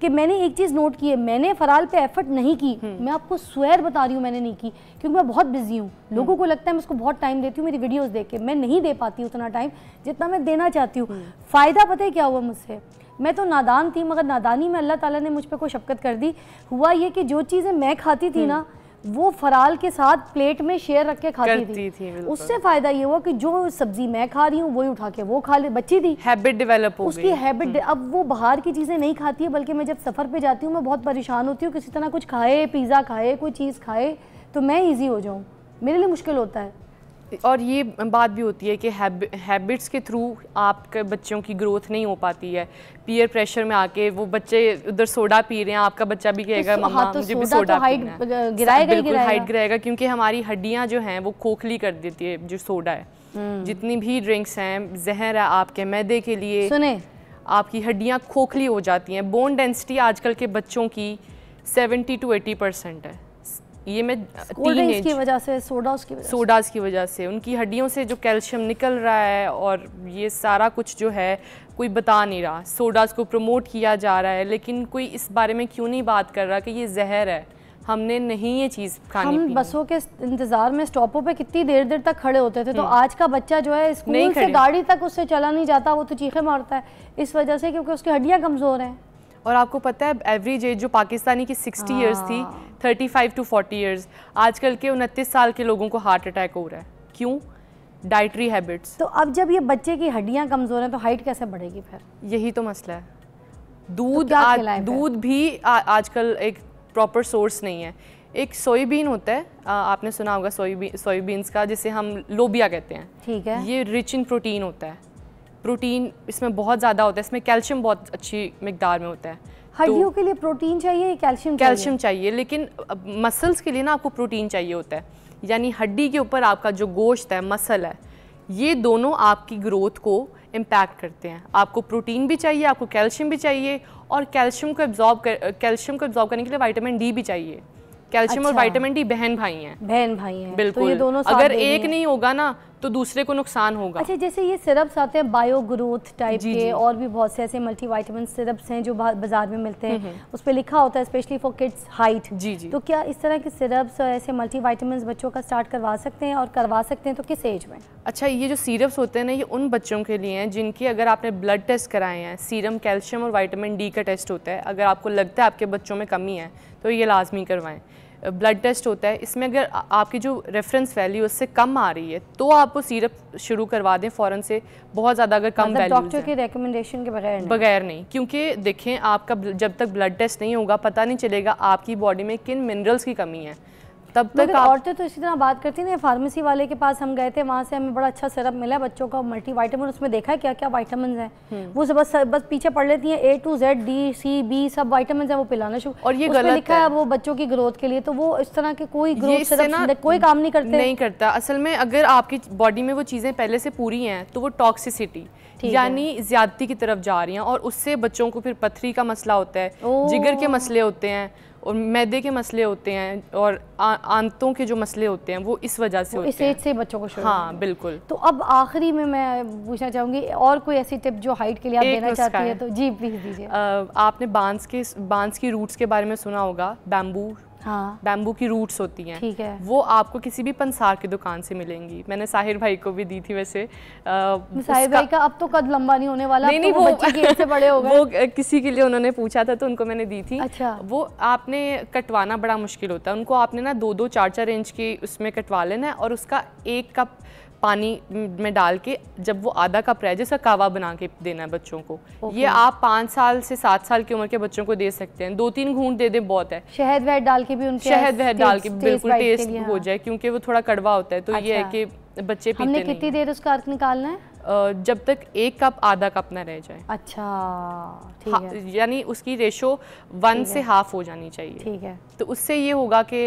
[SPEAKER 1] कि मैंने एक चीज़ नोट की है मैंने फराल पे एफर्ट नहीं की हम्म। मैं आपको स्वेयर बता रही हूँ मैंने नहीं की क्योंकि मैं बहुत बिजी हूँ लोगों को लगता है मैं उसको बहुत टाइम देती हूँ मेरी वीडियोस देख के मैं नहीं दे पाती उतना टाइम जितना मैं देना चाहती हूँ फ़ायदा पता है क्या हुआ मुझसे मैं तो नादान थी मगर नादानी में अल्लाह तला ने मुझ पर कोई शफकत कर दी हुआ ये कि जो चीज़ें मैं खाती थी ना वो फराल के साथ प्लेट में शेयर रख के खाती थी, थी उससे फायदा ये हुआ कि जो सब्जी मैं खा रही हूँ वही उठा के वो खा ले बच्ची थी हैबिट डेवलप हो उसकी हैबिट अब वो बाहर की चीज़ें नहीं खाती है बल्कि मैं जब सफ़र पे जाती हूँ मैं बहुत परेशान होती हूँ किसी तरह कुछ खाए पिज़्ज़ा खाए कोई चीज़ खाए तो मैं ईजी हो जाऊँ मेरे लिए मुश्किल होता है
[SPEAKER 3] और ये बात भी होती है कि हैबिट्स के थ्रू आपके बच्चों की ग्रोथ नहीं हो पाती है पीयर प्रेशर में आके वो बच्चे उधर सोडा पी रहे हैं आपका बच्चा भी कहेगा तो हाँ, मम्मा तो मुझे भी सोडा तो हाइट
[SPEAKER 1] गिराएगा बिल्कुल हाइट गिराएगा
[SPEAKER 3] क्योंकि हमारी हड्डियाँ जो हैं वो खोखली कर देती है जो सोडा है हम्म। जितनी भी ड्रिंक्स हैं जहर है आपके मैदे के लिए सुने आपकी हड्डियाँ खोखली हो जाती हैं बोन डेंसिटी आजकल के बच्चों की सेवेंटी टू एटी परसेंट है ये मैं की वजह से सोडास की वजह सोडास की वजह से उनकी हड्डियों से जो कैल्शियम निकल रहा है और ये सारा कुछ जो है कोई बता नहीं रहा सोडास को प्रमोट किया जा रहा है लेकिन कोई इस बारे में क्यों नहीं बात कर रहा कि ये जहर है हमने नहीं ये चीज़ खानी हम
[SPEAKER 1] बसों के इंतज़ार में स्टॉपों पे कितनी देर देर तक खड़े होते थे तो हम्म। आज का बच्चा जो है स्कूल से गाड़ी तक उससे चला नहीं जाता वो तो चीखे मारता है इस वजह से क्योंकि उसकी हड्डियाँ कमज़ोर हैं
[SPEAKER 3] और आपको पता है एवरेज एज जो पाकिस्तानी की 60 ईयर्स थी 35 टू 40 ईयर्स आजकल के उनतीस साल के लोगों को हार्ट अटैक हो रहा है क्यों डाइटरी हैबिट्स तो अब जब ये
[SPEAKER 1] बच्चे की हड्डियाँ कमज़ोर हैं तो हाइट कैसे बढ़ेगी फिर यही तो मसला है तो दूध तो दूध
[SPEAKER 3] भी आ, आजकल एक प्रॉपर सोर्स नहीं है एक सोयाबीन होता है आ, आपने सुना होगा सोयाबीन सोयाबीन का जिसे हम लोबिया कहते हैं ठीक है ये रिच इन प्रोटीन होता है प्रोटीन इसमें बहुत ज़्यादा होता है इसमें कैल्शियम बहुत अच्छी मकदार में होता है हड्डियों तो,
[SPEAKER 1] के लिए प्रोटीन चाहिए कैल्शियम कैल्शियम
[SPEAKER 3] चाहिए लेकिन मसल्स के लिए ना आपको प्रोटीन चाहिए होता है यानी हड्डी के ऊपर आपका जो गोश्त है मसल है ये दोनों आपकी ग्रोथ को इम्पैक्ट करते हैं आपको प्रोटीन भी चाहिए आपको कैल्शियम भी चाहिए और कैल्शियम को एब्जॉर्ब कर कैल्शियम को एब्जॉर्ब करने के लिए वाइटामिन डी भी चाहिए कैल्शियम अच्छा। और विटामिन डी बहन भाई हैं
[SPEAKER 1] बहन भाई हैं बिल्कुल तो ये दोनों अगर एक नहीं
[SPEAKER 3] होगा ना तो दूसरे को नुकसान होगा अच्छा जैसे ये
[SPEAKER 1] सिरप्स आते हैं बायो ग्रोथ टाइप जी, के जी। और भी बहुत से ऐसे मल्टी वाइटामिन सिरप्स हैं जो बाजार में मिलते हैं हम्म, हम्म। उस पर लिखा होता है स्पेशली फॉर किड्स हाइट जी जी तो क्या इस तरह के सिरप्स और ऐसे मल्टी वाइटामिन बच्चों का स्टार्ट करवा सकते हैं और करवा सकते हैं तो किस एज में
[SPEAKER 3] अच्छा ये जो सीरप्स होते हैं ना ये उन बच्चों के लिए हैं जिनकी अगर आपने ब्लड टेस्ट कराए हैं सीरम कैल्शियम और वाइटामिन डी का टेस्ट होता है अगर आपको लगता है आपके बच्चों में कमी है तो ये लाजमी करवाएं ब्लड टेस्ट होता है इसमें अगर आपकी जो रेफरेंस वैल्यू उससे कम आ रही है तो आप वो सीरप शुरू करवा दें फ़ौरन से बहुत ज़्यादा अगर कम वैल्यू मतलब डॉक्टर
[SPEAKER 1] के रिकमेंडेशन के बगैर बगैर
[SPEAKER 3] नहीं क्योंकि देखें आपका जब तक ब्लड टेस्ट नहीं होगा पता नहीं चलेगा आपकी बॉडी में किन मिनरल्स की कमी है तब तक आप... औरतें
[SPEAKER 1] तो इसी तरह बात करती ना फार्मेसी वाले के पास हम गए थे वहाँ से हमें बड़ा अच्छा सिरप मिला है बच्चों का मल्टी वाइटामिन उसमें देखा है क्या क्या वाइटामिन है हम्म। वो सब बस बस पीछे पढ़ लेती हैं A to Z D C B सब वाइटामिन है वो पिलाना शुरू और ये गलत लिखा है वो बच्चों की ग्रोथ के लिए तो वो इस तरह के कोई ग्रोथ कोई काम
[SPEAKER 3] नहीं करते नहीं करता असल में अगर आपकी बॉडी में वो चीज़ें पहले से पूरी हैं तो वो टॉक्सिसिटी यानी ज्यादती की तरफ जा रही हैं और उससे बच्चों को फिर पथरी का मसला होता है जिगर के मसले होते हैं और मैदे के मसले होते हैं और आंतों के जो मसले होते हैं वो इस वजह से होते इस एज से बच्चों को शुरू हाँ बिल्कुल तो अब आखिरी में मैं
[SPEAKER 1] पूछना चाहूँगी और कोई ऐसी टिप जो हाइट के लिए आप देना चाहती है तो
[SPEAKER 3] जी प्लीज़ दीजिए आपने बांस के बांस की रूट्स के बारे में सुना होगा बैम्बू हाँ बैम्बू की रूट्स होती हैं ठीक है वो आपको किसी भी पंसार की दुकान से मिलेंगी मैंने साहिर भाई को भी दी थी वैसे आ, साहिर उसका... भाई
[SPEAKER 1] का अब तो कद लंबा नहीं होने वाला नहीं, नहीं तो वो, वो से बड़े हो [laughs] गए वो
[SPEAKER 3] किसी के लिए उन्होंने पूछा था तो उनको मैंने दी थी अच्छा वो आपने कटवाना बड़ा मुश्किल होता है उनको आपने ना दो दो चार चार इंच की उसमें कटवा लेना है और उसका एक कप पानी में डाल के जब वो आधा कप रह जैसा कावा बना के देना है बच्चों को okay. ये आप पाँच साल से सात साल की उम्र के बच्चों को दे सकते हैं दो तीन घूंट दे दें बहुत है
[SPEAKER 1] शहद वहद डाल के भी
[SPEAKER 3] उनके शहद वहद डाल के बिल्कुल टेस्ट हो हाँ। जाए क्योंकि वो थोड़ा कड़वा होता है तो ये है अच्छा। कि बच्चे पीते कितनी
[SPEAKER 1] देर उसका अर्थ निकालना है
[SPEAKER 3] जब तक एक कप आधा कप ना रह जाए अच्छा ठीक हाँ, है यानी उसकी रेशो वन से हाफ हो जानी चाहिए ठीक है तो उससे ये होगा कि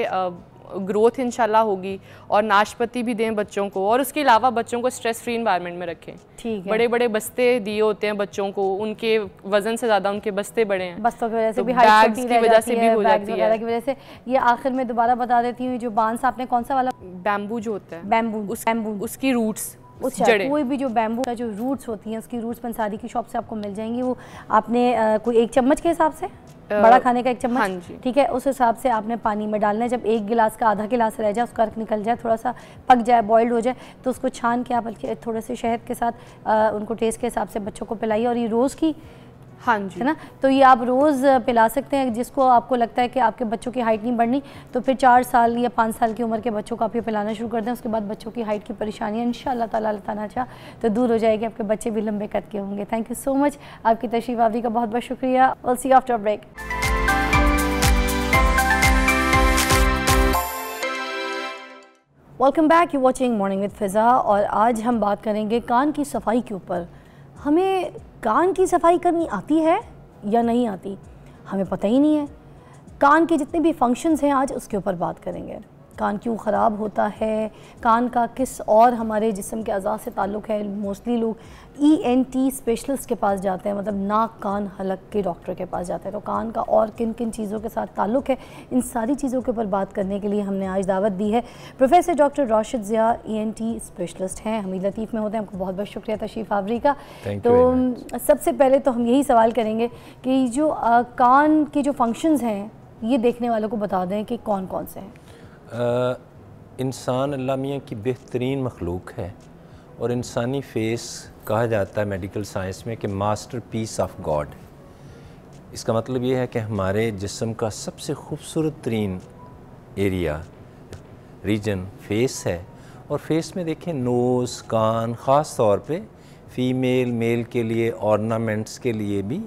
[SPEAKER 3] ग्रोथ इनशाला होगी और नाशपति भी दें बच्चों को और उसके अलावा बच्चों को स्ट्रेस फ्री इन्वायरमेंट में रखें ठीक है बड़े बड़े बस्ते दिए होते हैं बच्चों को उनके वजन से ज़्यादा उनके बस्ते बड़े हैं बस्तों की वजह से तो भी की वजह से भी हो जाती है की
[SPEAKER 1] वजह से ये आखिर में दोबारा बता देती हूँ जो बांस आपने कौन सा वाला बैम्बू जो होता है बैम्बू बैम्बू उसकी रूट्स उस अच्छा, कोई भी जो बैम्बू का जो रूट्स होती हैं उसकी रूट्स पंसारी की शॉप से आपको मिल जाएंगी वो आपने कोई एक चम्मच के हिसाब से बड़ा खाने का एक चम्मच हाँ ठीक है उस हिसाब से आपने पानी में डालना है जब एक गिलास का आधा गिलास रह जाए उसका अर्क निकल जाए थोड़ा सा पक जाए बॉयल्ड हो जाए तो उसको छान के आप थोड़े से शहद के साथ आ, उनको टेस्ट के हिसाब से बच्चों को पिलाइए और ये रोज़ की हाँ जी है ना तो ये आप रोज़ पिला सकते हैं जिसको आपको लगता है कि आपके बच्चों की हाइट नहीं बढ़नी तो फिर चार साल या पाँच साल की उम्र के बच्चों को आप ये पिलाना शुरू कर दें उसके बाद बच्चों की हाइट की परेशानी इन शाह तला चाह तो दूर हो जाएगी आपके बच्चे भी लंबे कद के होंगे थैंक यू सो मच आपकी तशरीफ आदि का बहुत बहुत शुक्रिया we'll see after break welcome back you watching morning with Fiza और आज हम बात करेंगे कान की सफाई के ऊपर हमें कान की सफाई करनी आती है या नहीं आती हमें पता ही नहीं है कान के जितने भी फंक्शंस हैं आज उसके ऊपर बात करेंगे कान क्यों ख़राब होता है कान का किस और हमारे जिसम के अज़ा से ताल्लुक़ है मोस्टली लोग ई एन टी स्पेशलिस्ट के पास जाते हैं मतलब नाक कान हलक के डॉक्टर के पास जाते हैं तो कान का और किन किन चीज़ों के साथ ताल्लुक़ है इन सारी चीज़ों के ऊपर बात करने के लिए हमने आज दावत दी है professor doctor Rashid Zia E N T specialist हैं हमीद लतीफ़ में होते हैं आपको बहुत बहुत शुक्रिया तशीफ आवरी का तो सबसे पहले तो हम यही सवाल करेंगे कि जो कान के जो फंक्शंस हैं ये देखने वालों को बता दें कि कौन कौन से हैं
[SPEAKER 4] इंसान अल्लाह मियाँ की बेहतरीन मखलूक है और इंसानी फेस कहा जाता है मेडिकल साइंस में कि मास्टर पीस ऑफ गॉड इसका मतलब ये है कि हमारे जिसम का सबसे खूबसूरत तरीन एरिया रीजन फेस है और फेस में देखें नोज़ कान ख़ास तौर पे फीमेल मेल के लिए ऑर्नामेंट्स के लिए भी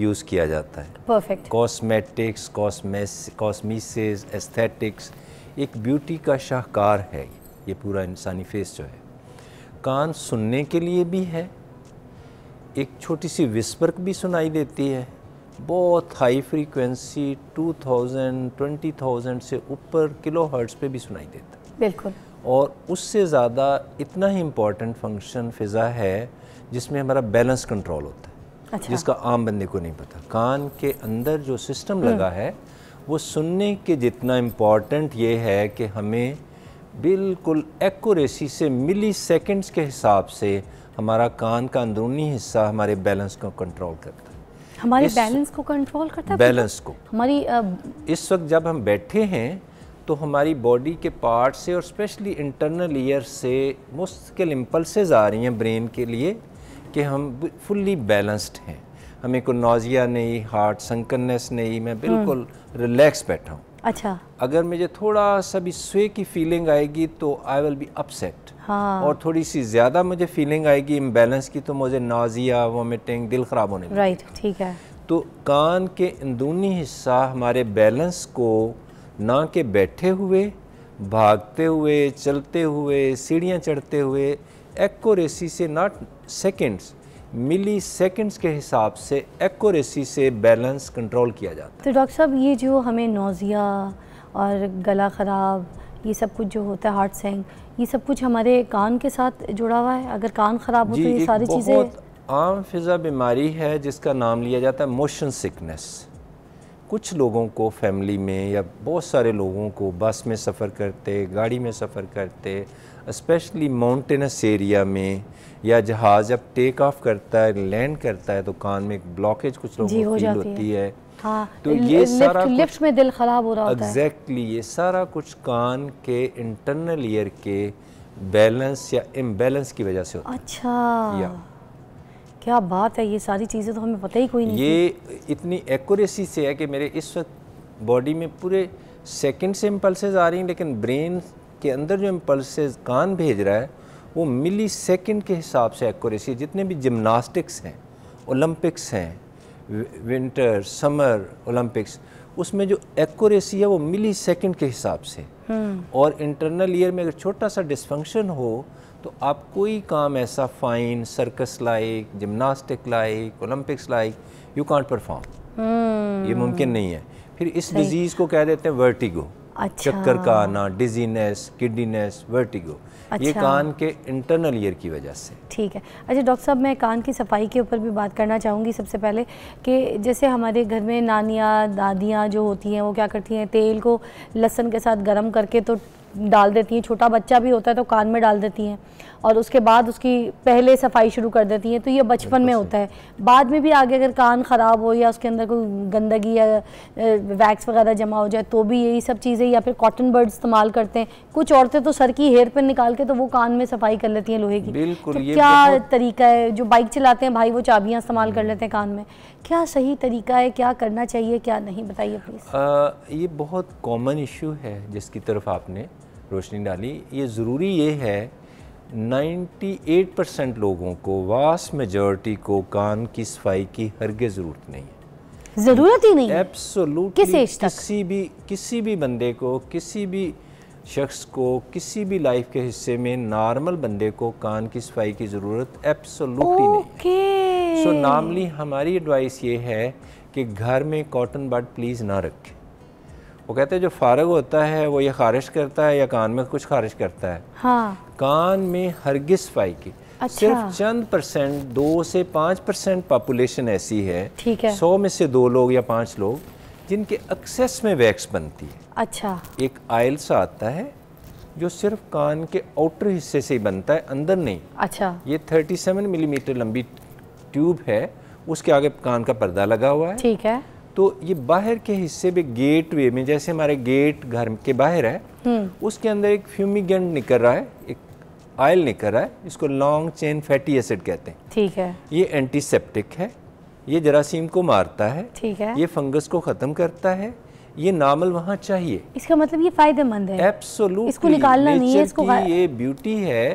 [SPEAKER 4] यूज़ किया जाता है परफेक्ट कॉस्मेटिक्स कॉस्मेस कॉस्मिस एस्थेटिक्स एक ब्यूटी का शाहकार है ये पूरा इंसानी फेस जो है कान सुनने के लिए भी है एक छोटी सी विस्पर्क भी सुनाई देती है बहुत हाई फ्रीक्वेंसी 2000, 20,000 से ऊपर किलो हर्ट्स पे भी सुनाई देता है बिल्कुल और उससे ज़्यादा इतना ही इम्पॉर्टेंट फंक्शन फ़िज़ा है जिसमें हमारा बैलेंस कंट्रोल होता है अच्छा। जिसका आम बंदे को नहीं पता कान के अंदर जो सिस्टम लगा हम्म। है वो सुनने के जितना इम्पॉर्टेंट ये है कि हमें बिल्कुल एक्यूरेसी से मिली सेकेंड्स के हिसाब से हमारा कान का अंदरूनी हिस्सा हमारे बैलेंस को कंट्रोल करता है
[SPEAKER 1] हमारे बैलेंस को कंट्रोल करता है बैलेंस को हमारी
[SPEAKER 4] इस वक्त जब हम बैठे हैं तो हमारी बॉडी के पार्ट से और स्पेशली इंटरनल ईयर से मुश्किल इम्पल्स आ रही हैं ब्रेन के लिए कि हम फुल्ली बैलेंस्ड हैं हमें कोई नोजिया नहीं हार्ट संकननेस नहीं मैं बिल्कुल रिलैक्स बैठा हूँ अच्छा अगर मुझे थोड़ा सा भी स्वे की फीलिंग आएगी तो आई विल बी अपसेट हाँ। और थोड़ी सी ज़्यादा मुझे फीलिंग आएगी इम्बेलेंस की तो मुझे नाजिया वॉमिटिंग दिल ख़राब होने
[SPEAKER 1] राइट ठीक है
[SPEAKER 4] तो कान के अंदरूनी हिस्सा हमारे बैलेंस को ना के बैठे हुए भागते हुए चलते हुए सीढ़ियाँ चढ़ते हुए एक्यूरेसी से नॉट सेकेंड्स मिली सेकेंड्स के हिसाब से एक्यूरेसी से बैलेंस कंट्रोल किया जाता
[SPEAKER 1] है तो डॉक्टर साहब ये जो हमें नोज़िया और गला ख़राब ये सब कुछ जो होता है हार्ट सेंग ये सब कुछ हमारे कान के साथ जुड़ा हुआ है अगर कान ख़राब हो तो ये सारी चीज़ें
[SPEAKER 4] आम फिज़ा बीमारी है जिसका नाम लिया जाता है मोशन सिकनेस कुछ लोगों को फैमिली में या बहुत सारे लोगों को बस में सफ़र करते गाड़ी में सफ़र करते इस्पेशली माउंटेनस एरिया में या जहाज़ जब टेक ऑफ करता है लैंड करता है तो कान में एक ब्लॉकेज कुछ लोगों को फील होती है, है। हाँ, तो ये लिफ्ट, सारा लिफ्ट
[SPEAKER 1] में दिल खराब हो रहा होता exactly, है
[SPEAKER 4] एग्जैक्टली ये सारा कुछ कान के इंटरनल ईयर के बैलेंस या इम्बेलेंस की वजह से होता
[SPEAKER 1] अच्छा है या क्या बात है ये सारी चीज़ें तो हमें पता ही कोई नहीं ये
[SPEAKER 4] इतनी एक्यूरेसी से है कि मेरे इस वक्त बॉडी में पूरे सेकंड से इम्पल्स आ रही हैं लेकिन ब्रेन के अंदर जो इम्पल्स कान भेज रहा है वो मिली सेकेंड के हिसाब से एक्यूरेसी जितने भी जिमनास्टिक्स हैं ओलंपिक्स हैं विंटर समर ओलंपिक्स उसमें जो एक्यूरेसी है वो मिली सेकेंड के हिसाब से हम्म। और इंटरनल ईयर में अगर छोटा सा डिसफंक्शन हो तो आप कोई काम ऐसा fine circus like gymnastic like Olympics like you can't
[SPEAKER 1] perform ये मुमकिन
[SPEAKER 4] नहीं है फिर इस डिजीज़ को कह देते हैं वर्टिगो अच्छा। चक्कर का आना डिजीनेस किडनीनेस वर्टिगो अच्छा। ये कान के इंटरनल ईयर की वजह से
[SPEAKER 1] ठीक है अच्छा डॉक्टर साहब मैं कान की सफाई के ऊपर भी बात करना चाहूँगी सबसे पहले कि जैसे हमारे घर में नानियाँ दादियाँ जो होती हैं वो क्या करती हैं तेल को लहसन के साथ गर्म करके तो डाल देती हैं छोटा बच्चा भी होता है तो कान में डाल देती हैं और उसके बाद उसकी पहले सफाई शुरू कर देती हैं तो ये बचपन में होता है बाद में भी आगे अगर कान ख़राब हो या उसके अंदर कोई गंदगी या वैक्स वगैरह जमा हो जाए तो भी यही सब चीज़ें या फिर कॉटन बर्ड इस्तेमाल करते हैं कुछ औरतें तो सर की हेयर पिन निकाल के तो वो कान में सफाई कर लेती हैं लोहे की
[SPEAKER 4] बिल्कुल तो क्या
[SPEAKER 1] तरीका है जो बाइक चलाते हैं भाई वो चाबियाँ इस्तेमाल कर हम्म। लेते हैं कान में क्या सही तरीका है क्या करना चाहिए क्या नहीं बताइए
[SPEAKER 4] प्लीज़ ये बहुत कॉमन इशू है जिसकी तरफ आपने रोशनी डाली ये ज़रूरी ये है 98 परसेंट लोगों को वास्ट मेजॉरिटी को कान की सफाई की हरगे ज़रूरत नहीं है ज़रूरत ही नहीं एब्सोल्यूट किस किसी भी किसी भी बंदे को किसी भी शख्स को किसी भी लाइफ के हिस्से में नॉर्मल बंदे को कान की सफाई की ज़रूरत एब्सोल्युटली नहीं
[SPEAKER 1] सो नॉर्मली
[SPEAKER 4] हमारी एडवाइस ये है कि घर में कॉटन बट प्लीज़ ना रखें वो कहते हैं जो फारग होता है वो ये खारिश करता है या कान में कुछ खारिश करता है हाँ। कान में हरगिस फाई की अच्छा। सिर्फ चंद परसेंट दो से पाँच परसेंट पॉपुलेशन ऐसी है ठीक है सौ में से दो लोग या पाँच लोग जिनके एक्सेस में वैक्स बनती है अच्छा एक आयल सा आता है जो सिर्फ कान के आउटर हिस्से से ही बनता है अंदर नहीं अच्छा ये सेवन मिलीमीटर लंबी ट्यूब है उसके आगे कान का पर्दा लगा हुआ है ठीक है तो ये बाहर के हिस्से में गेटवे में जैसे हमारे गेट घर के बाहर है हम्म। उसके अंदर एक फ्यूमिगेंट निकल रहा है एक ऑयल निकल रहा है इसको लॉन्ग चेन फैटी एसिड कहते हैं ठीक है ये एंटीसेप्टिक है ये जरासीम को मारता है ठीक है ये फंगस को ख़त्म करता है ये नॉर्मल वहाँ चाहिए
[SPEAKER 1] इसका मतलब ये फायदेमंद है
[SPEAKER 4] एब्सोल्यूट इसको निकालना नहीं है इसको ये ब्यूटी है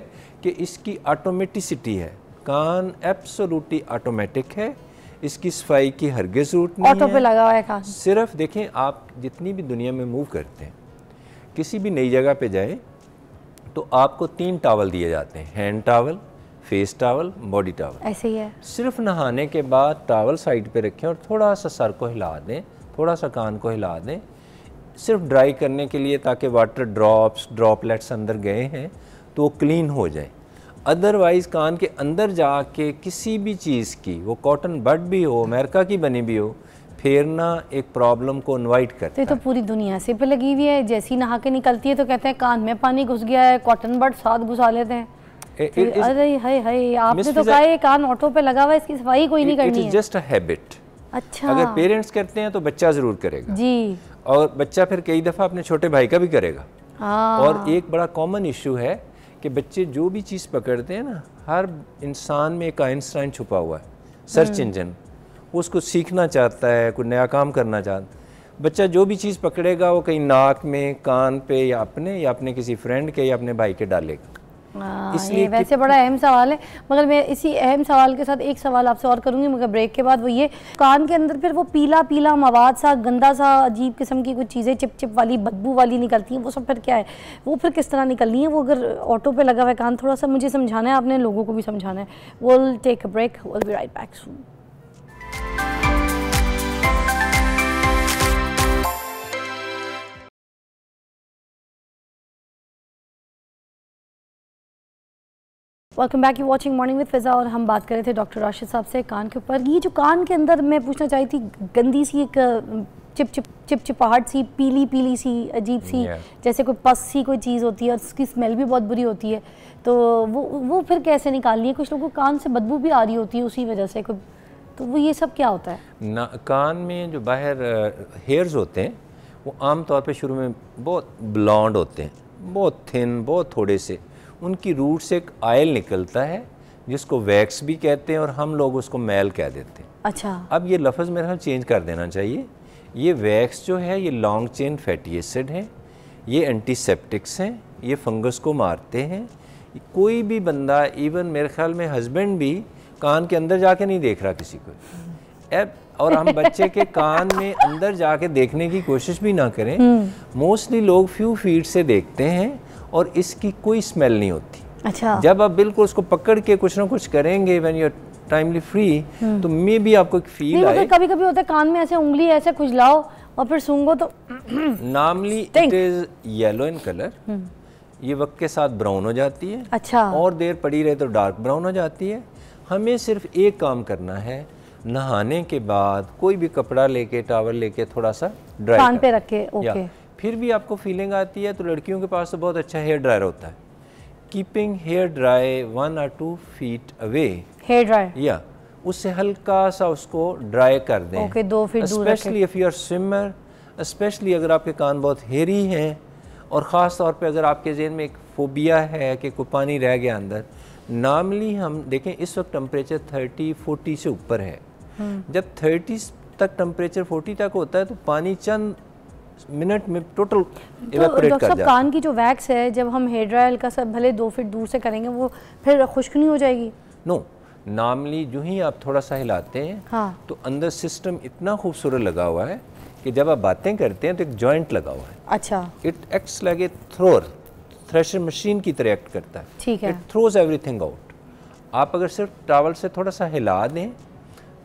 [SPEAKER 4] कि इसकी ऑटोमेटिसिटी है कान एब्सोल्युटली ऑटोमेटिक है इसकी सफाई की हरगे जरूरत ऑटो पे लगा हुआ है सिर्फ देखें आप जितनी भी दुनिया में मूव करते हैं किसी भी नई जगह पे जाए तो आपको तीन टावल दिए जाते हैं hand towel face towel body towel ऐसे ही है सिर्फ नहाने के बाद टावल साइड पे रखें और थोड़ा सा सर को हिला दें थोड़ा सा कान को हिला दें सिर्फ ड्राई करने के लिए ताकि वाटर ड्रॉप्स ड्रॉपलेट्स अंदर गए हैं तो वो क्लीन हो जाए अदरवाइज कान के अंदर जाके किसी भी चीज़ की वो कॉटन बड भी हो अमेरिका की बनी भी हो फेरना एक प्रॉब्लम को इनवाइट करते
[SPEAKER 1] तो, तो पूरी दुनिया से पे लगी हुई है जैसी नहा के निकलती है तो कहते हैं कान में पानी घुस गया है कॉटन बट साथ घुसा लेते हैं तो अरे हाय हाय आपने तो कहा कान ऑटो पे लगा हुआ है इसकी सफाई कोई नहीं करनी
[SPEAKER 4] जस्ट हैबिट अच्छा अगर पेरेंट्स करते हैं तो बच्चा ज़रूर करेगा जी और बच्चा फिर कई दफ़ा अपने छोटे भाई का भी करेगा
[SPEAKER 3] हाँ। और एक
[SPEAKER 4] बड़ा कॉमन इशू है कि बच्चे जो भी चीज़ पकड़ते हैं ना हर इंसान में एक आइंस्टाइन छुपा हुआ है सर्च हम्म। इंजन उसको सीखना चाहता है कोई नया काम करना चाहता है बच्चा जो भी चीज़ पकड़ेगा वो कहीं नाक में कान पे या अपने या अपने किसी फ्रेंड के या अपने भाई के डालेगा
[SPEAKER 1] हाँ, इसलिए वैसे बड़ा अहम सवाल है मगर मैं इसी अहम सवाल के साथ एक सवाल आपसे और करूंगी मगर ब्रेक के बाद वो ये कान के अंदर फिर वो पीला पीला मवाद सा गंदा सा अजीब किस्म की कुछ चीज़ें चिप चिप वाली बदबू वाली निकलती हैं वो सब फिर क्या है वो फिर किस तरह निकलनी है वो अगर ऑटो पर लगा हुआ है कान थोड़ा सा मुझे समझाना है आपने लोगों को भी समझाना है वो take a break will be right back soon welcome back you watching morning with Fiza और हम बात कर रहे थे डॉक्टर राशिद साहब से कान के ऊपर ये जो कान के अंदर मैं पूछना चाहती थी गंदी सी एक चिप चिप चिप चिपाहट सी पीली पीली सी अजीब सी yeah. जैसे कोई पस सी कोई चीज़ होती है और उसकी स्मेल भी बहुत बुरी होती है तो वो वो फिर कैसे निकालनी है कुछ लोगों को कान से बदबू भी आ रही होती है उसी वजह से कोई तो वो ये सब क्या होता है
[SPEAKER 4] ना कान में जो बाहर हेयर्स होते हैं वो आम तौर शुरू में बहुत ब्लॉन्ड होते हैं बहुत थिन बहुत थोड़े से उनकी रूट से एक आयल निकलता है जिसको वैक्स भी कहते हैं और हम लोग उसको मैल कह देते हैं अच्छा अब ये लफ्ज़ मेरे ख्याल चेंज कर देना चाहिए ये वैक्स जो है ये लॉन्ग चेन फैटी एसिड है ये एंटीसेप्टिक्स हैं ये फंगस को मारते हैं कोई भी बंदा इवन मेरे ख्याल में हस्बैंड भी कान के अंदर जाके नहीं देख रहा किसी को एप और हम बच्चे के [laughs] कान में अंदर जाके देखने की कोशिश भी ना करें हम्म। मोस्टली लोग फ्यू फीट से देखते हैं और इसकी कोई स्मेल नहीं होती अच्छा जब आप बिल्कुल उसको पकड़ के कुछ ना कुछ करेंगे वेन यूर टाइमली फ्री तो मे भी आपको एक फील मतलब आए
[SPEAKER 1] कभी कभी होता है कान में ऐसे उंगली ऐसे खुजलाओ और फिर सूंगो तो
[SPEAKER 4] normally it is yellow in colour ये वक्त के साथ ब्राउन हो जाती है अच्छा और देर पड़ी रहे तो डार्क ब्राउन हो जाती है हमें सिर्फ एक काम करना है नहाने के बाद कोई भी कपड़ा लेके टावल लेके थोड़ा सा ड्राई कान पे रख के ओके फिर भी आपको फीलिंग आती है तो लड़कियों के पास तो बहुत अच्छा हेयर ड्रायर होता है keeping hair dry one or two feet away hair dryer या उससे हल्का सा उसको ड्राई कर दें ओके okay, दो feet specially if you are swimmer specially अगर आपके कान बहुत हेरी हैं और ख़ास तौर पे अगर आपके जेहन में एक फोबिया है कि कोई पानी रह गया अंदर नॉर्मली हम देखें इस वक्त टम्परेचर थर्टी फोर्टी से ऊपर है हम्म। जब थर्टी तक टम्परेचर फोर्टी तक होता है तो पानी चंद मिनट में टोटल इवेपोरेट तो कर जाता कान
[SPEAKER 1] की जो वैक्स है जब हम हेयर ड्रायर का सब भले दो फीट दूर से करेंगे वो फिर खुश्क नहीं हो जाएगी
[SPEAKER 4] नो no. नॉर्मली जो ही आप थोड़ा सा हिलाते हैं हाँ। तो अंदर सिस्टम इतना खूबसूरत लगा हुआ है कि जब आप बातें करते हैं तो एक जॉइंट लगा हुआ है अच्छा इट एक्ट्स लाइक ए थ्रोर थ्रेशर मशीन की तरह एक्ट करता है ठीक है इट थ्रोज एवरीथिंग आउट आप अगर सिर्फ टावल से थोड़ा सा हिला दें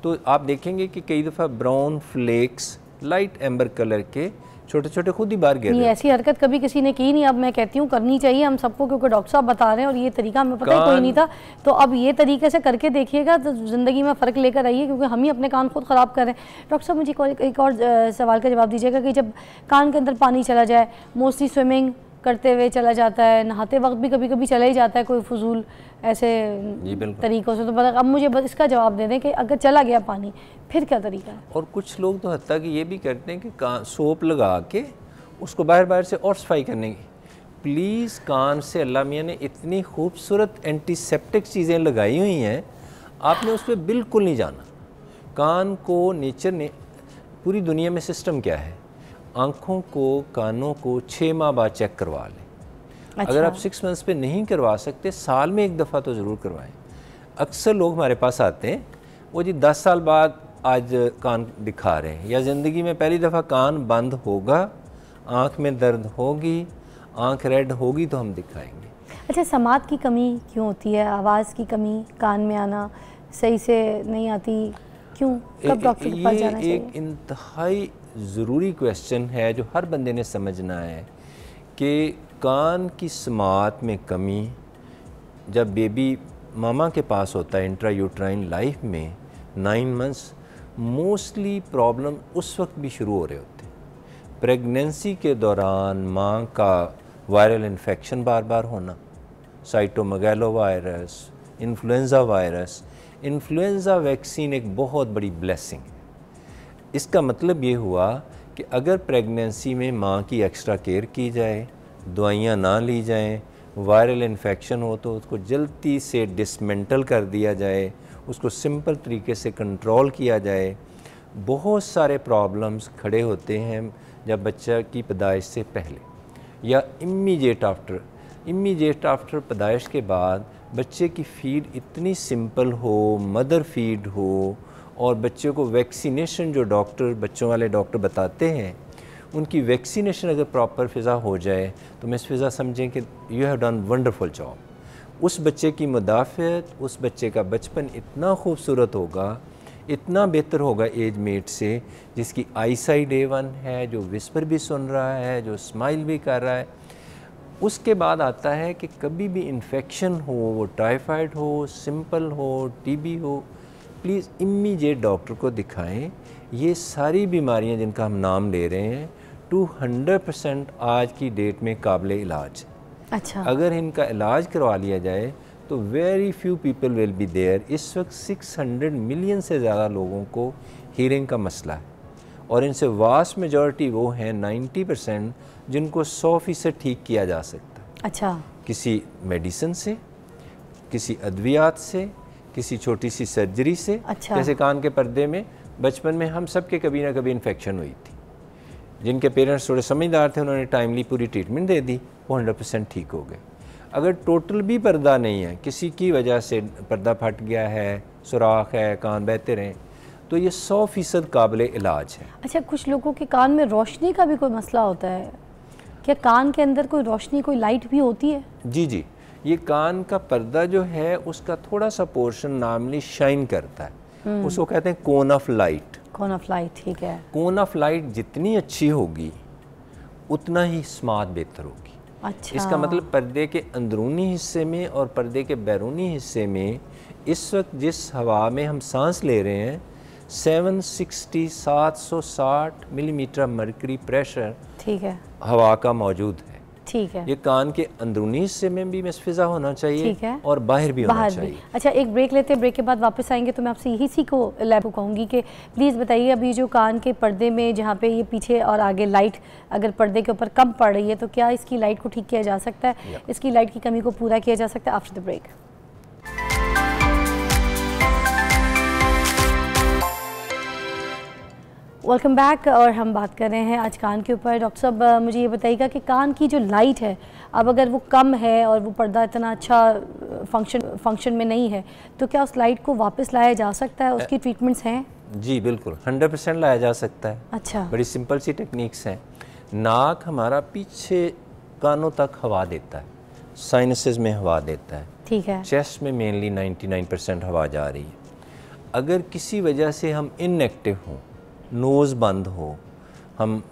[SPEAKER 4] तो आप देखेंगे कि कई दफ़ा brown flakes light amber colour के छोटे छोटे खुद ही बाहर गए
[SPEAKER 1] ऐसी हरकत कभी किसी ने की नहीं अब मैं कहती हूँ करनी चाहिए हम सबको क्योंकि डॉक्टर साहब बता रहे हैं और ये तरीका हमें पता ही कोई नहीं था तो अब ये तरीके से करके देखिएगा तो ज़िंदगी में फ़र्क लेकर आइए क्योंकि हम ही अपने कान खुद ख़राब कर रहे हैं डॉक्टर साहब मुझे एक और सवाल का जवाब दीजिएगा कि जब कान के अंदर पानी चला जाए मोस्टली स्विमिंग करते हुए चला जाता है नहाते वक्त भी कभी कभी चला ही जाता है कोई फजूल ऐसे तरीक़ों से तो पता मतलब अब मुझे बस इसका जवाब दे दें कि अगर चला गया पानी फिर क्या तरीका है
[SPEAKER 4] और कुछ लोग तो हती कि ये भी करते हैं कि सोप लगा के उसको बाहर बाहर से और सफाई करने की प्लीज़ कान से अल्लाह मियाँ ने इतनी खूबसूरत एंटीसेप्टिक चीज़ें लगाई हुई हैं आपने उस पर बिल्कुल नहीं जाना कान को नेचर ने पूरी दुनिया में सिस्टम क्या है आँखों को कानों को छः माह बाद चेक करवा लें अच्छा। अगर आप सिक्स मंथ्स पे नहीं करवा सकते साल में एक दफ़ा तो ज़रूर करवाएं अक्सर लोग हमारे पास आते हैं वो जी दस साल बाद आज कान दिखा रहे हैं या ज़िंदगी में पहली दफ़ा कान बंद होगा आँख में दर्द होगी आँख रेड होगी तो हम दिखाएंगे
[SPEAKER 1] अच्छा समात की कमी क्यों होती है आवाज़ की कमी कान में आना सही से नहीं आती क्यों कब डॉक्टर के पास जाना चाहिए एक
[SPEAKER 4] इंतहाई ज़रूरी क्वेश्चन है जो हर बंदे ने समझना है कि कान की समात में कमी जब बेबी मामा के पास होता है इंट्रा यूट्राइन लाइफ में नाइन मंथ्स मोस्टली प्रॉब्लम उस वक्त भी शुरू हो रहे होते हैं प्रेगनेंसी के दौरान माँ का वायरल इन्फेक्शन बार बार होना cytomegalovirus influenza virus influenza vaccine एक बहुत बड़ी ब्लेसिंग है इसका मतलब ये हुआ कि अगर प्रेगनेंसी में माँ की एक्स्ट्रा केयर की जाए दवाइयाँ ना ली जाएँ वायरल इन्फेक्शन हो तो उसको जल्दी से डिसमेंटल कर दिया जाए उसको सिंपल तरीके से कंट्रोल किया जाए बहुत सारे प्रॉब्लम्स खड़े होते हैं जब बच्चा की पैदाइश से पहले या इमीडिएट आफ्टर इमीडिएट आफ्टर पैदाइश के बाद बच्चे की फीड इतनी सिंपल हो मदर फीड हो और बच्चों को वैक्सीनेशन जो डॉक्टर बच्चों वाले डॉक्टर बताते हैं उनकी वैक्सीनेशन अगर प्रॉपर फ़िज़ा हो जाए तो मिस फ़िज़ा समझें कि you have done wonderful job उस बच्चे की मुदाफ़त उस बच्चे का बचपन इतना खूबसूरत होगा इतना बेहतर होगा एज मेट से जिसकी आई डे वन है जो विस्पर भी सुन रहा है जो स्माइल भी कर रहा है उसके बाद आता है कि कभी भी इन्फेक्शन हो वो टाइफाइड हो सिंपल हो टीबी हो प्लीज़ इमीजिएट डॉक्टर को दिखाएं ये सारी बीमारियां जिनका हम नाम ले रहे हैं 200 परसेंट आज की डेट में काबिल इलाज अच्छा अगर इनका इलाज करवा लिया जाए तो very few people will be there इस वक्त 600 मिलियन से ज़्यादा लोगों को हीरिंग का मसला है और इनसे वास्ट मेजॉरिटी वो हैं 90 परसेंट जिनको सौ फीसद ठीक किया जा सकता अच्छा किसी मेडिसिन से किसी अद्वियात से किसी छोटी सी सर्जरी से अच्छा। जैसे कान के पर्दे में बचपन में हम सब के कभी ना कभी इन्फेक्शन हुई थी जिनके पेरेंट्स थोड़े समझदार थे उन्होंने टाइमली पूरी ट्रीटमेंट दे दी वो हंड्रेड परसेंट ठीक हो गए अगर टोटल भी पर्दा नहीं है किसी की वजह से पर्दा फट गया है सुराख है कान बहते रहें तो ये सौ फीसद काबिल इलाज है
[SPEAKER 1] अच्छा कुछ लोगों के कान में रोशनी का भी कोई मसला होता है क्या कान के अंदर कोई रोशनी कोई लाइट भी होती है
[SPEAKER 4] जी जी ये कान का पर्दा जो है उसका थोड़ा सा पोर्शन नॉर्मली शाइन करता है हम्म। उसको कहते हैं cone of light
[SPEAKER 1] cone of light ठीक है
[SPEAKER 4] कोन ऑफ लाइट जितनी अच्छी होगी उतना ही स्मार्ट बेहतर होगी
[SPEAKER 1] अच्छा इसका मतलब
[SPEAKER 4] पर्दे के अंदरूनी हिस्से में और पर्दे के बैरूनी हिस्से में इस वक्त जिस हवा में हम सांस ले रहे हैं 760 760 मिलीमीटर मरकरी प्रेशर ठीक है हवा का मौजूद है ठीक है ये कान के अंदरूनी हिस्से में भी मिसफिजा होना चाहिए ठीक है और बाहर भी बाहर होना भी। चाहिए
[SPEAKER 1] अच्छा एक ब्रेक लेते हैं ब्रेक के बाद वापस आएंगे तो मैं आपसे यही सी को लैब कहूंगी कहूँगी कि प्लीज़ बताइए अभी जो कान के पर्दे में जहाँ पे ये पीछे और आगे लाइट अगर पर्दे के ऊपर कम पड़ रही है तो क्या इसकी लाइट को ठीक किया जा सकता है इसकी लाइट की कमी को पूरा किया जा सकता है after the break welcome back और हम बात कर रहे हैं आज कान के ऊपर डॉक्टर साहब मुझे ये बताइएगा कि कान की जो लाइट है अब अगर वो कम है और वो पर्दा इतना अच्छा फंक्शन फंक्शन में नहीं है तो क्या उस लाइट को वापस लाया जा सकता है उसकी ट्रीटमेंट्स हैं
[SPEAKER 4] जी बिल्कुल 100 परसेंट लाया जा सकता है अच्छा बड़ी सिंपल सी टेक्निक्स हैं नाक हमारा पीछे कानों तक हवा देता है साइनसेस में हवा देता है ठीक है चेस्ट में मेनली नाइन्टी हवा जा रही है अगर किसी वजह से हम इनएक्टिव हों नोज़ बंद हो हम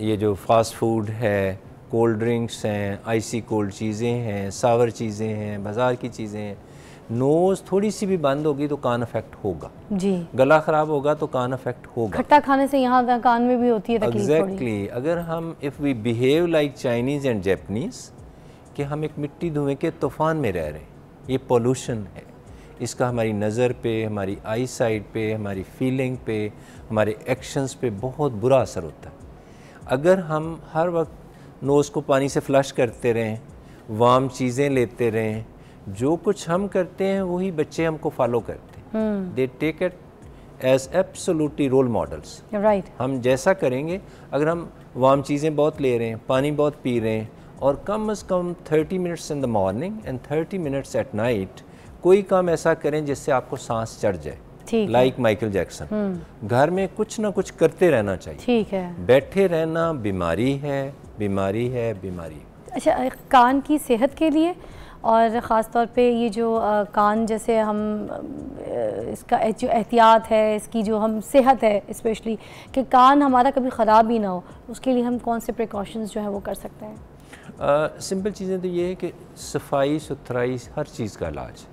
[SPEAKER 4] ये जो फास्ट फूड है कोल्ड ड्रिंक्स हैं आइसी कोल्ड चीज़ें हैं सावर चीज़ें हैं बाज़ार की चीज़ें हैं नोज़ थोड़ी सी भी बंद होगी तो कान अफेक्ट होगा जी गला ख़राब होगा तो कान अफेक्ट होगा
[SPEAKER 1] खट्टा खाने से यहाँ कान में भी होती है एग्जैक्टली
[SPEAKER 4] exactly. अगर हम if we behave like Chinese and Japanese कि हम एक मिट्टी धुएं के तूफ़ान में रह रहे हैं ये पोल्यूशन है इसका हमारी नज़र पे हमारी आई साइड पर हमारी फीलिंग पे हमारे एक्शंस पे बहुत बुरा असर होता है अगर हम हर वक्त नोज़ को पानी से फ्लश करते रहें वाम चीज़ें लेते रहें जो कुछ हम करते हैं वही बच्चे हमको फॉलो करते हैं they take it as absolutely role models right हम जैसा करेंगे अगर हम वाम चीज़ें बहुत ले रहे हैं पानी बहुत पी रहे हैं और कम अज़ कम thirty minutes in the morning and thirty minutes at night कोई काम ऐसा करें जिससे आपको सांस चढ़ जाए लाइक माइकल जैक्सन घर में कुछ ना कुछ करते रहना चाहिए ठीक है बैठे रहना बीमारी है बीमारी है बीमारी
[SPEAKER 1] अच्छा कान की सेहत के लिए और ख़ास तौर पे ये जो आ, कान जैसे हम इसका जो एहतियात है इसकी जो हम सेहत है स्पेशली कि कान हमारा कभी ख़राब ही ना हो उसके लिए हम कौन से प्रिकॉशंस जो है वो कर सकते
[SPEAKER 4] हैं सिंपल चीज़ें तो ये है कि सफाई सुथराई हर चीज़ का इलाज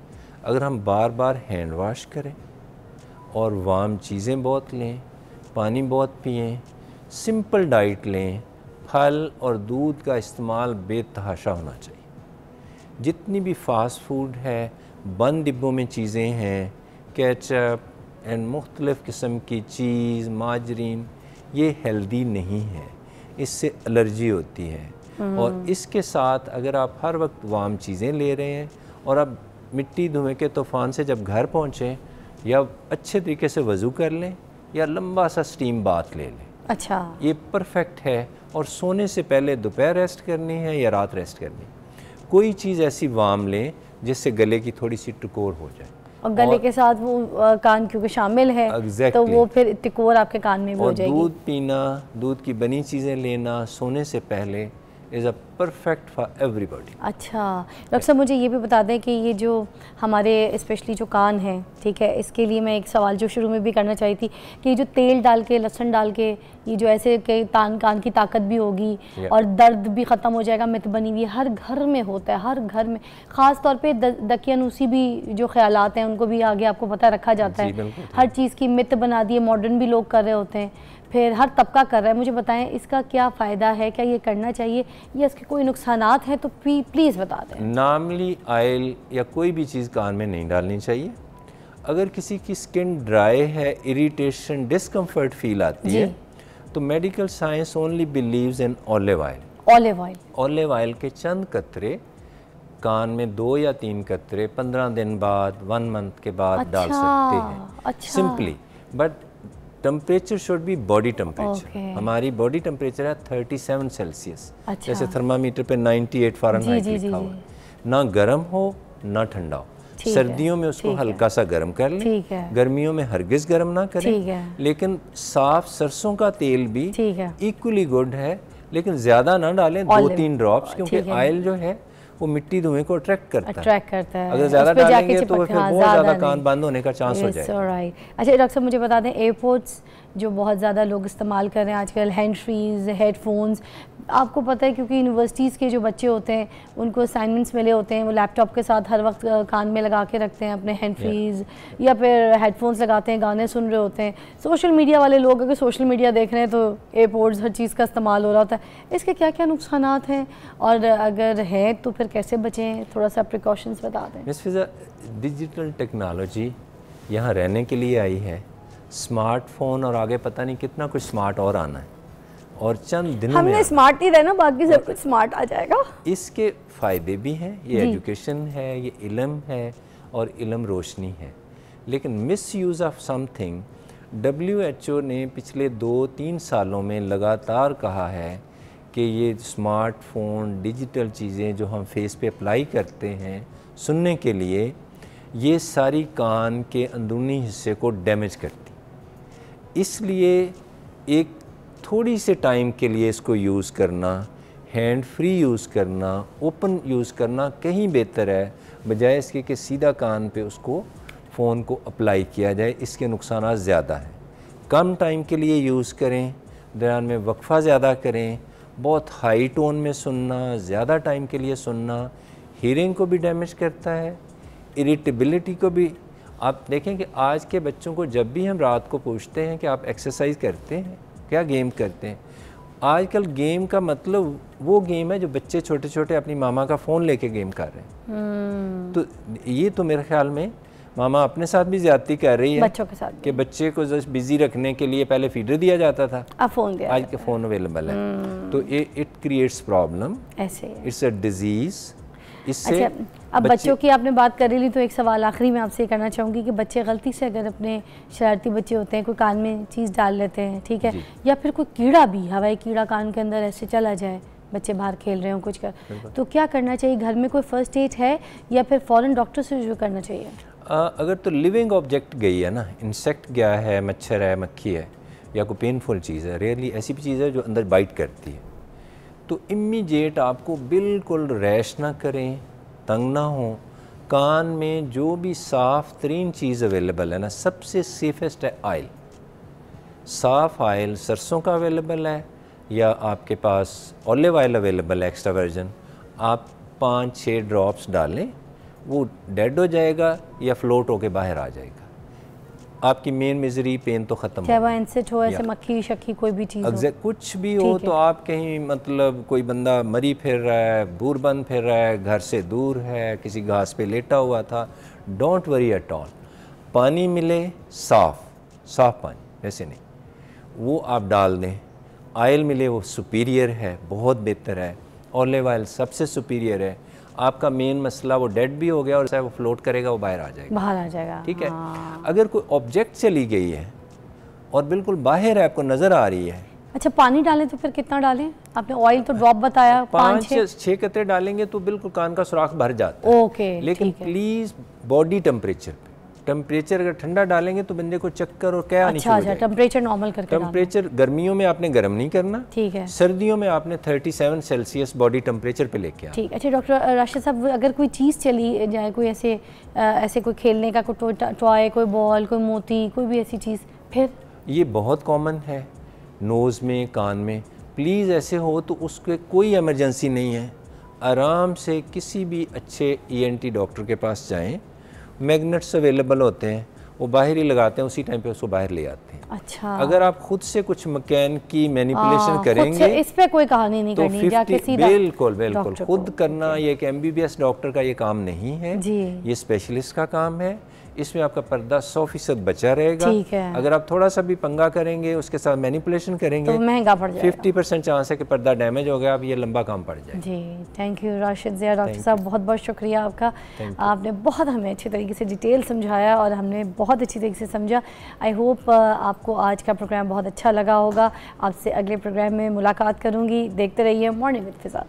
[SPEAKER 4] अगर हम बार बार हैंड वाश करें और वाम चीज़ें बहुत लें पानी बहुत पिए सिंपल डाइट लें फल और दूध का इस्तेमाल बेतहाशा होना चाहिए जितनी भी फास्ट फूड है बंद डिब्बों में चीज़ें हैं कैचअप एंड मुख्तलफ़ किस्म की चीज़ माजरीन ये हेल्दी नहीं है इससे एलर्जी होती है और हम्म। इसके साथ अगर आप हर वक्त वाम चीज़ें ले रहे हैं और आप मिट्टी धुएँ के तूफ़ान से जब घर पहुँचें या अच्छे तरीके से वज़ू कर लें या लंबा सा स्टीम बाथ ले लें अच्छा ये परफेक्ट है और सोने से पहले दोपहर रेस्ट करनी है या रात रेस्ट करनी कोई चीज़ ऐसी वाम लें जिससे गले की थोड़ी सी टकोर हो जाए
[SPEAKER 1] और गले और, के साथ वो आ, कान क्योंकि शामिल है तो exactly, तो वो फिर टिकोर आपके कान में भी हो जाएगी दूध
[SPEAKER 4] पीना दूध की बनी चीज़ें लेना सोने से पहले is a perfect for everybody
[SPEAKER 1] अच्छा डॉक्टर साहब मुझे ये भी बता दें कि ये जो हमारे स्पेशली जो कान है ठीक है इसके लिए मैं एक सवाल जो शुरू में भी करना चाहती थी कि ये जो तेल डाल के लहसन डाल के ये जो ऐसे के तान कान की ताकत भी होगी और दर्द भी ख़त्म हो जाएगा मित बनी हुई हर घर में होता है हर घर में ख़ास तौर पर दकियानूसी भी जो ख्याल हैं उनको भी आगे आपको पता रखा जाता है हर चीज़ की मित बना दिए मॉडर्न भी लोग कर रहे होते हैं फिर हर तबका कर रहा है मुझे बताएं इसका क्या फ़ायदा है क्या ये करना चाहिए या इसके कोई नुकसान हैं तो प्लीज़ बता दें
[SPEAKER 4] नामली आयल या कोई भी चीज़ कान में नहीं डालनी चाहिए अगर किसी की स्किन ड्राई है इरीटेशन डिस्कम्फर्ट फील आती है तो medical science only believe in olive oil olive oil olive oil के चंद कतरे कान में दो या तीन कतरे पंद्रह दिन बाद वन मंथ के बाद अच्छा, डाल सकते
[SPEAKER 1] हैं अच्छा। Simply
[SPEAKER 4] but temperature should be body temperature हमारी बॉडी टेम्परेचर है 37 सेल्सियस अच्छा। जैसे थर्मामीटर पे 98 फारेनहाइट लिखा हुआ ना गर्म हो ना ठंडा हो सर्दियों में उसको हल्का सा गर्म कर ले गर्मियों में हरगिज गर्म ना करें लेकिन साफ सरसों का तेल भी इक्वली गुड है लेकिन ज़्यादा ना डालें दो तीन ड्रॉप्स क्योंकि ऑयल जो है वो मिट्टी धुएं को अट्रैक्ट करता, अट्रैक्ट
[SPEAKER 1] करता है अगर ज़्यादा डालेंगे तो फिर बहुत ज़्यादा कान
[SPEAKER 4] बंद होने का चांस हो जाएगा
[SPEAKER 1] राइट अच्छा डॉक्टर साहब मुझे बता दें एयरपोर्ट्स जो बहुत ज़्यादा लोग इस्तेमाल कर रहे हैं आजकल हैंड फ्रीज हेडफोन्स आपको पता है क्योंकि यूनिवर्सिटीज़ के जो बच्चे होते हैं उनको असाइनमेंट्स मिले होते हैं वो लैपटॉप के साथ हर वक्त कान में लगा के रखते हैं अपने हैंड फ्रीज या फिर हेडफोन्स लगाते हैं गाने सुन रहे होते हैं सोशल मीडिया वाले लोग अगर सोशल मीडिया देख रहे हैं तो एयरपोर्ट्स हर चीज़ का इस्तेमाल हो रहा होता है इसके क्या क्या नुकसान हैं और अगर हैं तो फिर कैसे बचें थोड़ा सा प्रिकॉशंस बता
[SPEAKER 4] दें डिजिटल टेक्नोलॉजी यहाँ रहने के लिए आई है स्मार्टफोन और आगे पता नहीं कितना कुछ स्मार्ट और आना है और चंद दिनों हमने में
[SPEAKER 1] स्मार्ट ही रहना बाकी सब कुछ स्मार्ट आ जाएगा
[SPEAKER 4] इसके फ़ायदे भी हैं ये एजुकेशन है ये इलम है और इलम रोशनी है लेकिन misuse of something W H O ने पिछले दो तीन सालों में लगातार कहा है कि ये स्मार्टफोन डिजिटल चीज़ें जो हम फेस पे अप्लाई करते हैं सुनने के लिए ये सारी कान के अंदरूनी हिस्से को डैमेज करती इसलिए एक थोड़ी से टाइम के लिए इसको यूज़ करना हैंड फ्री यूज़ करना ओपन यूज़ करना कहीं बेहतर है बजाय इसके कि सीधा कान पे उसको फ़ोन को अप्लाई किया जाए इसके नुकसान ज़्यादा हैं कम टाइम के लिए यूज़ करें दरान में वक्फ़ा ज़्यादा करें बहुत हाई टोन में सुनना ज़्यादा टाइम के लिए सुनना हीरिंग को भी डैमेज करता है इरिटेबिलिटी को भी आप देखें कि आज के बच्चों को जब भी हम रात को पूछते हैं कि आप एक्सरसाइज करते हैं क्या गेम करते हैं आजकल गेम का मतलब वो गेम है जो बच्चे छोटे छोटे अपनी मामा का फ़ोन लेके गेम कर रहे हैं हम्म। तो ये तो मेरे ख्याल में मामा अपने साथ भी ज्यादती कर रही है
[SPEAKER 1] बच्चों के साथ कि
[SPEAKER 4] बच्चे को जस्ट बिजी रखने के लिए पहले फीडर दिया जाता था
[SPEAKER 1] अब फोन दिया आज
[SPEAKER 4] के फोन अवेलेबल है हम्म। तो इट क्रिएट्स प्रॉब्लम ऐसे इट्स अ डिजीज़ इससे अच्छा, अब बच्चों
[SPEAKER 1] की आपने बात कर ली तो एक सवाल आखिरी में आपसे करना चाहूँगी कि बच्चे गलती से अगर अपने शरारती बच्चे होते हैं कोई कान में चीज़ डाल लेते हैं ठीक है या फिर कोई कीड़ा भी हवाई कीड़ा कान के अंदर ऐसे चला जाए बच्चे बाहर खेल रहे हो कुछ कर तो क्या करना चाहिए घर में कोई फर्स्ट एड है या फिर फॉरन डॉक्टर से जो करना चाहिए
[SPEAKER 4] आ, अगर तो लिविंग ऑब्जेक्ट गई है ना इंसेक्ट गया है मच्छर है मक्खी है या कोई पेनफुल चीज़ है रेयरली ऐसी भी चीज़ है जो अंदर बाइट करती है तो इमीजिएट आपको बिल्कुल रैश ना करें तंग ना हो कान में जो भी साफ़ तरीन चीज़ अवेलेबल है ना सबसे सेफेस्ट है आयल साफ़ आयल सरसों का अवेलेबल है या आपके पास ऑलिव आयल अवेलेबल है एक्स्ट्रा वर्जन आप पाँच छः ड्रॉप्स डालें वो डेड हो जाएगा या फ्लोट होके बाहर आ जाएगा आपकी मेन मिजरी पेन तो ख़त्म
[SPEAKER 1] चाहे हो ऐसे मक्खी शक्की कोई भी चीज़ हो
[SPEAKER 4] कुछ भी हो तो आप कहीं मतलब कोई बंदा मरी फिर रहा है बंद फिर रहा है घर से दूर है किसी घास पे लेटा हुआ था डोंट वरी एट ऑल पानी मिले साफ साफ पानी वैसे नहीं वो आप डाल दें आयल मिले वो सुपीरियर है बहुत बेहतर है ऑलिव आयल सबसे सुपीरियर है आपका मेन मसला वो डेड भी हो गया और वो फ्लोट करेगा वो बाहर आ
[SPEAKER 1] जाएगा बाहर आ जाएगा ठीक है हाँ।
[SPEAKER 4] अगर कोई ऑब्जेक्ट चली गई है और बिल्कुल बाहर है आपको नज़र आ रही है
[SPEAKER 1] अच्छा पानी डालें तो फिर कितना डालें आपने ऑयल तो ड्रॉप बताया अच्छा, पाँच
[SPEAKER 4] छः कतरे डालेंगे तो बिल्कुल कान का सुराख भर जाता है ओके लेकिन प्लीज़ बॉडी टेम्परेचर पे टेम्परेचर अगर ठंडा डालेंगे तो बंदे को चक्कर और क्या अच्छा अच्छा
[SPEAKER 1] टेम्परेचर नॉर्मल करके
[SPEAKER 4] टेम्परेचर गर्मियों में आपने गर्म नहीं करना ठीक है सर्दियों में आपने 37 सेल्सियस बॉडी टेम्परेचर पे लेके
[SPEAKER 1] ठीक अच्छा डॉक्टर राशिद साहब अगर कोई चीज़ चली जाए कोई ऐसे ऐसे कोई खेलने का कोई टॉय कोई बॉल कोई मोती कोई भी ऐसी चीज़ फिर
[SPEAKER 4] ये बहुत कॉमन है नोज़ में कान में प्लीज़ ऐसे हो तो उसके कोई एमरजेंसी नहीं है आराम से किसी भी अच्छे ई e डॉक्टर के पास जाएँ मैग्नेट्स अवेलेबल होते हैं वो बाहर ही लगाते हैं उसी टाइम पे उसको बाहर ले आते हैं
[SPEAKER 1] अच्छा अगर
[SPEAKER 4] आप खुद से कुछ मकैन की मैनिपुलेशन करेंगे इस
[SPEAKER 1] पे कोई कहानी नहीं तो करनी जाके बिल्कुल बिल्कुल खुद
[SPEAKER 4] करना ये एक एमबीबीएस डॉक्टर का ये काम नहीं है ये स्पेशलिस्ट का काम है इसमें आपका पर्दा सौ फीसद बचा रहेगा अगर आप थोड़ा सा भी पंगा करेंगे उसके साथ मैनिपुलेशन करेंगे तो
[SPEAKER 1] महंगा पड़ जाएगा फिफ्टी
[SPEAKER 4] परसेंट चांस है कि पर्दा डैमेज हो गया आप ये लंबा काम पड़
[SPEAKER 1] जाए जी thank you Rashid Zia doctor साहब बहुत बहुत शुक्रिया आपका आपने बहुत हमें अच्छे तरीके से डिटेल समझाया और हमने बहुत अच्छी तरीके से समझा आई होप uh, आपको आज का प्रोग्राम बहुत अच्छा लगा होगा आपसे अगले प्रोग्राम में मुलाकात करूँगी देखते रहिए मॉर्निंग विद फिजा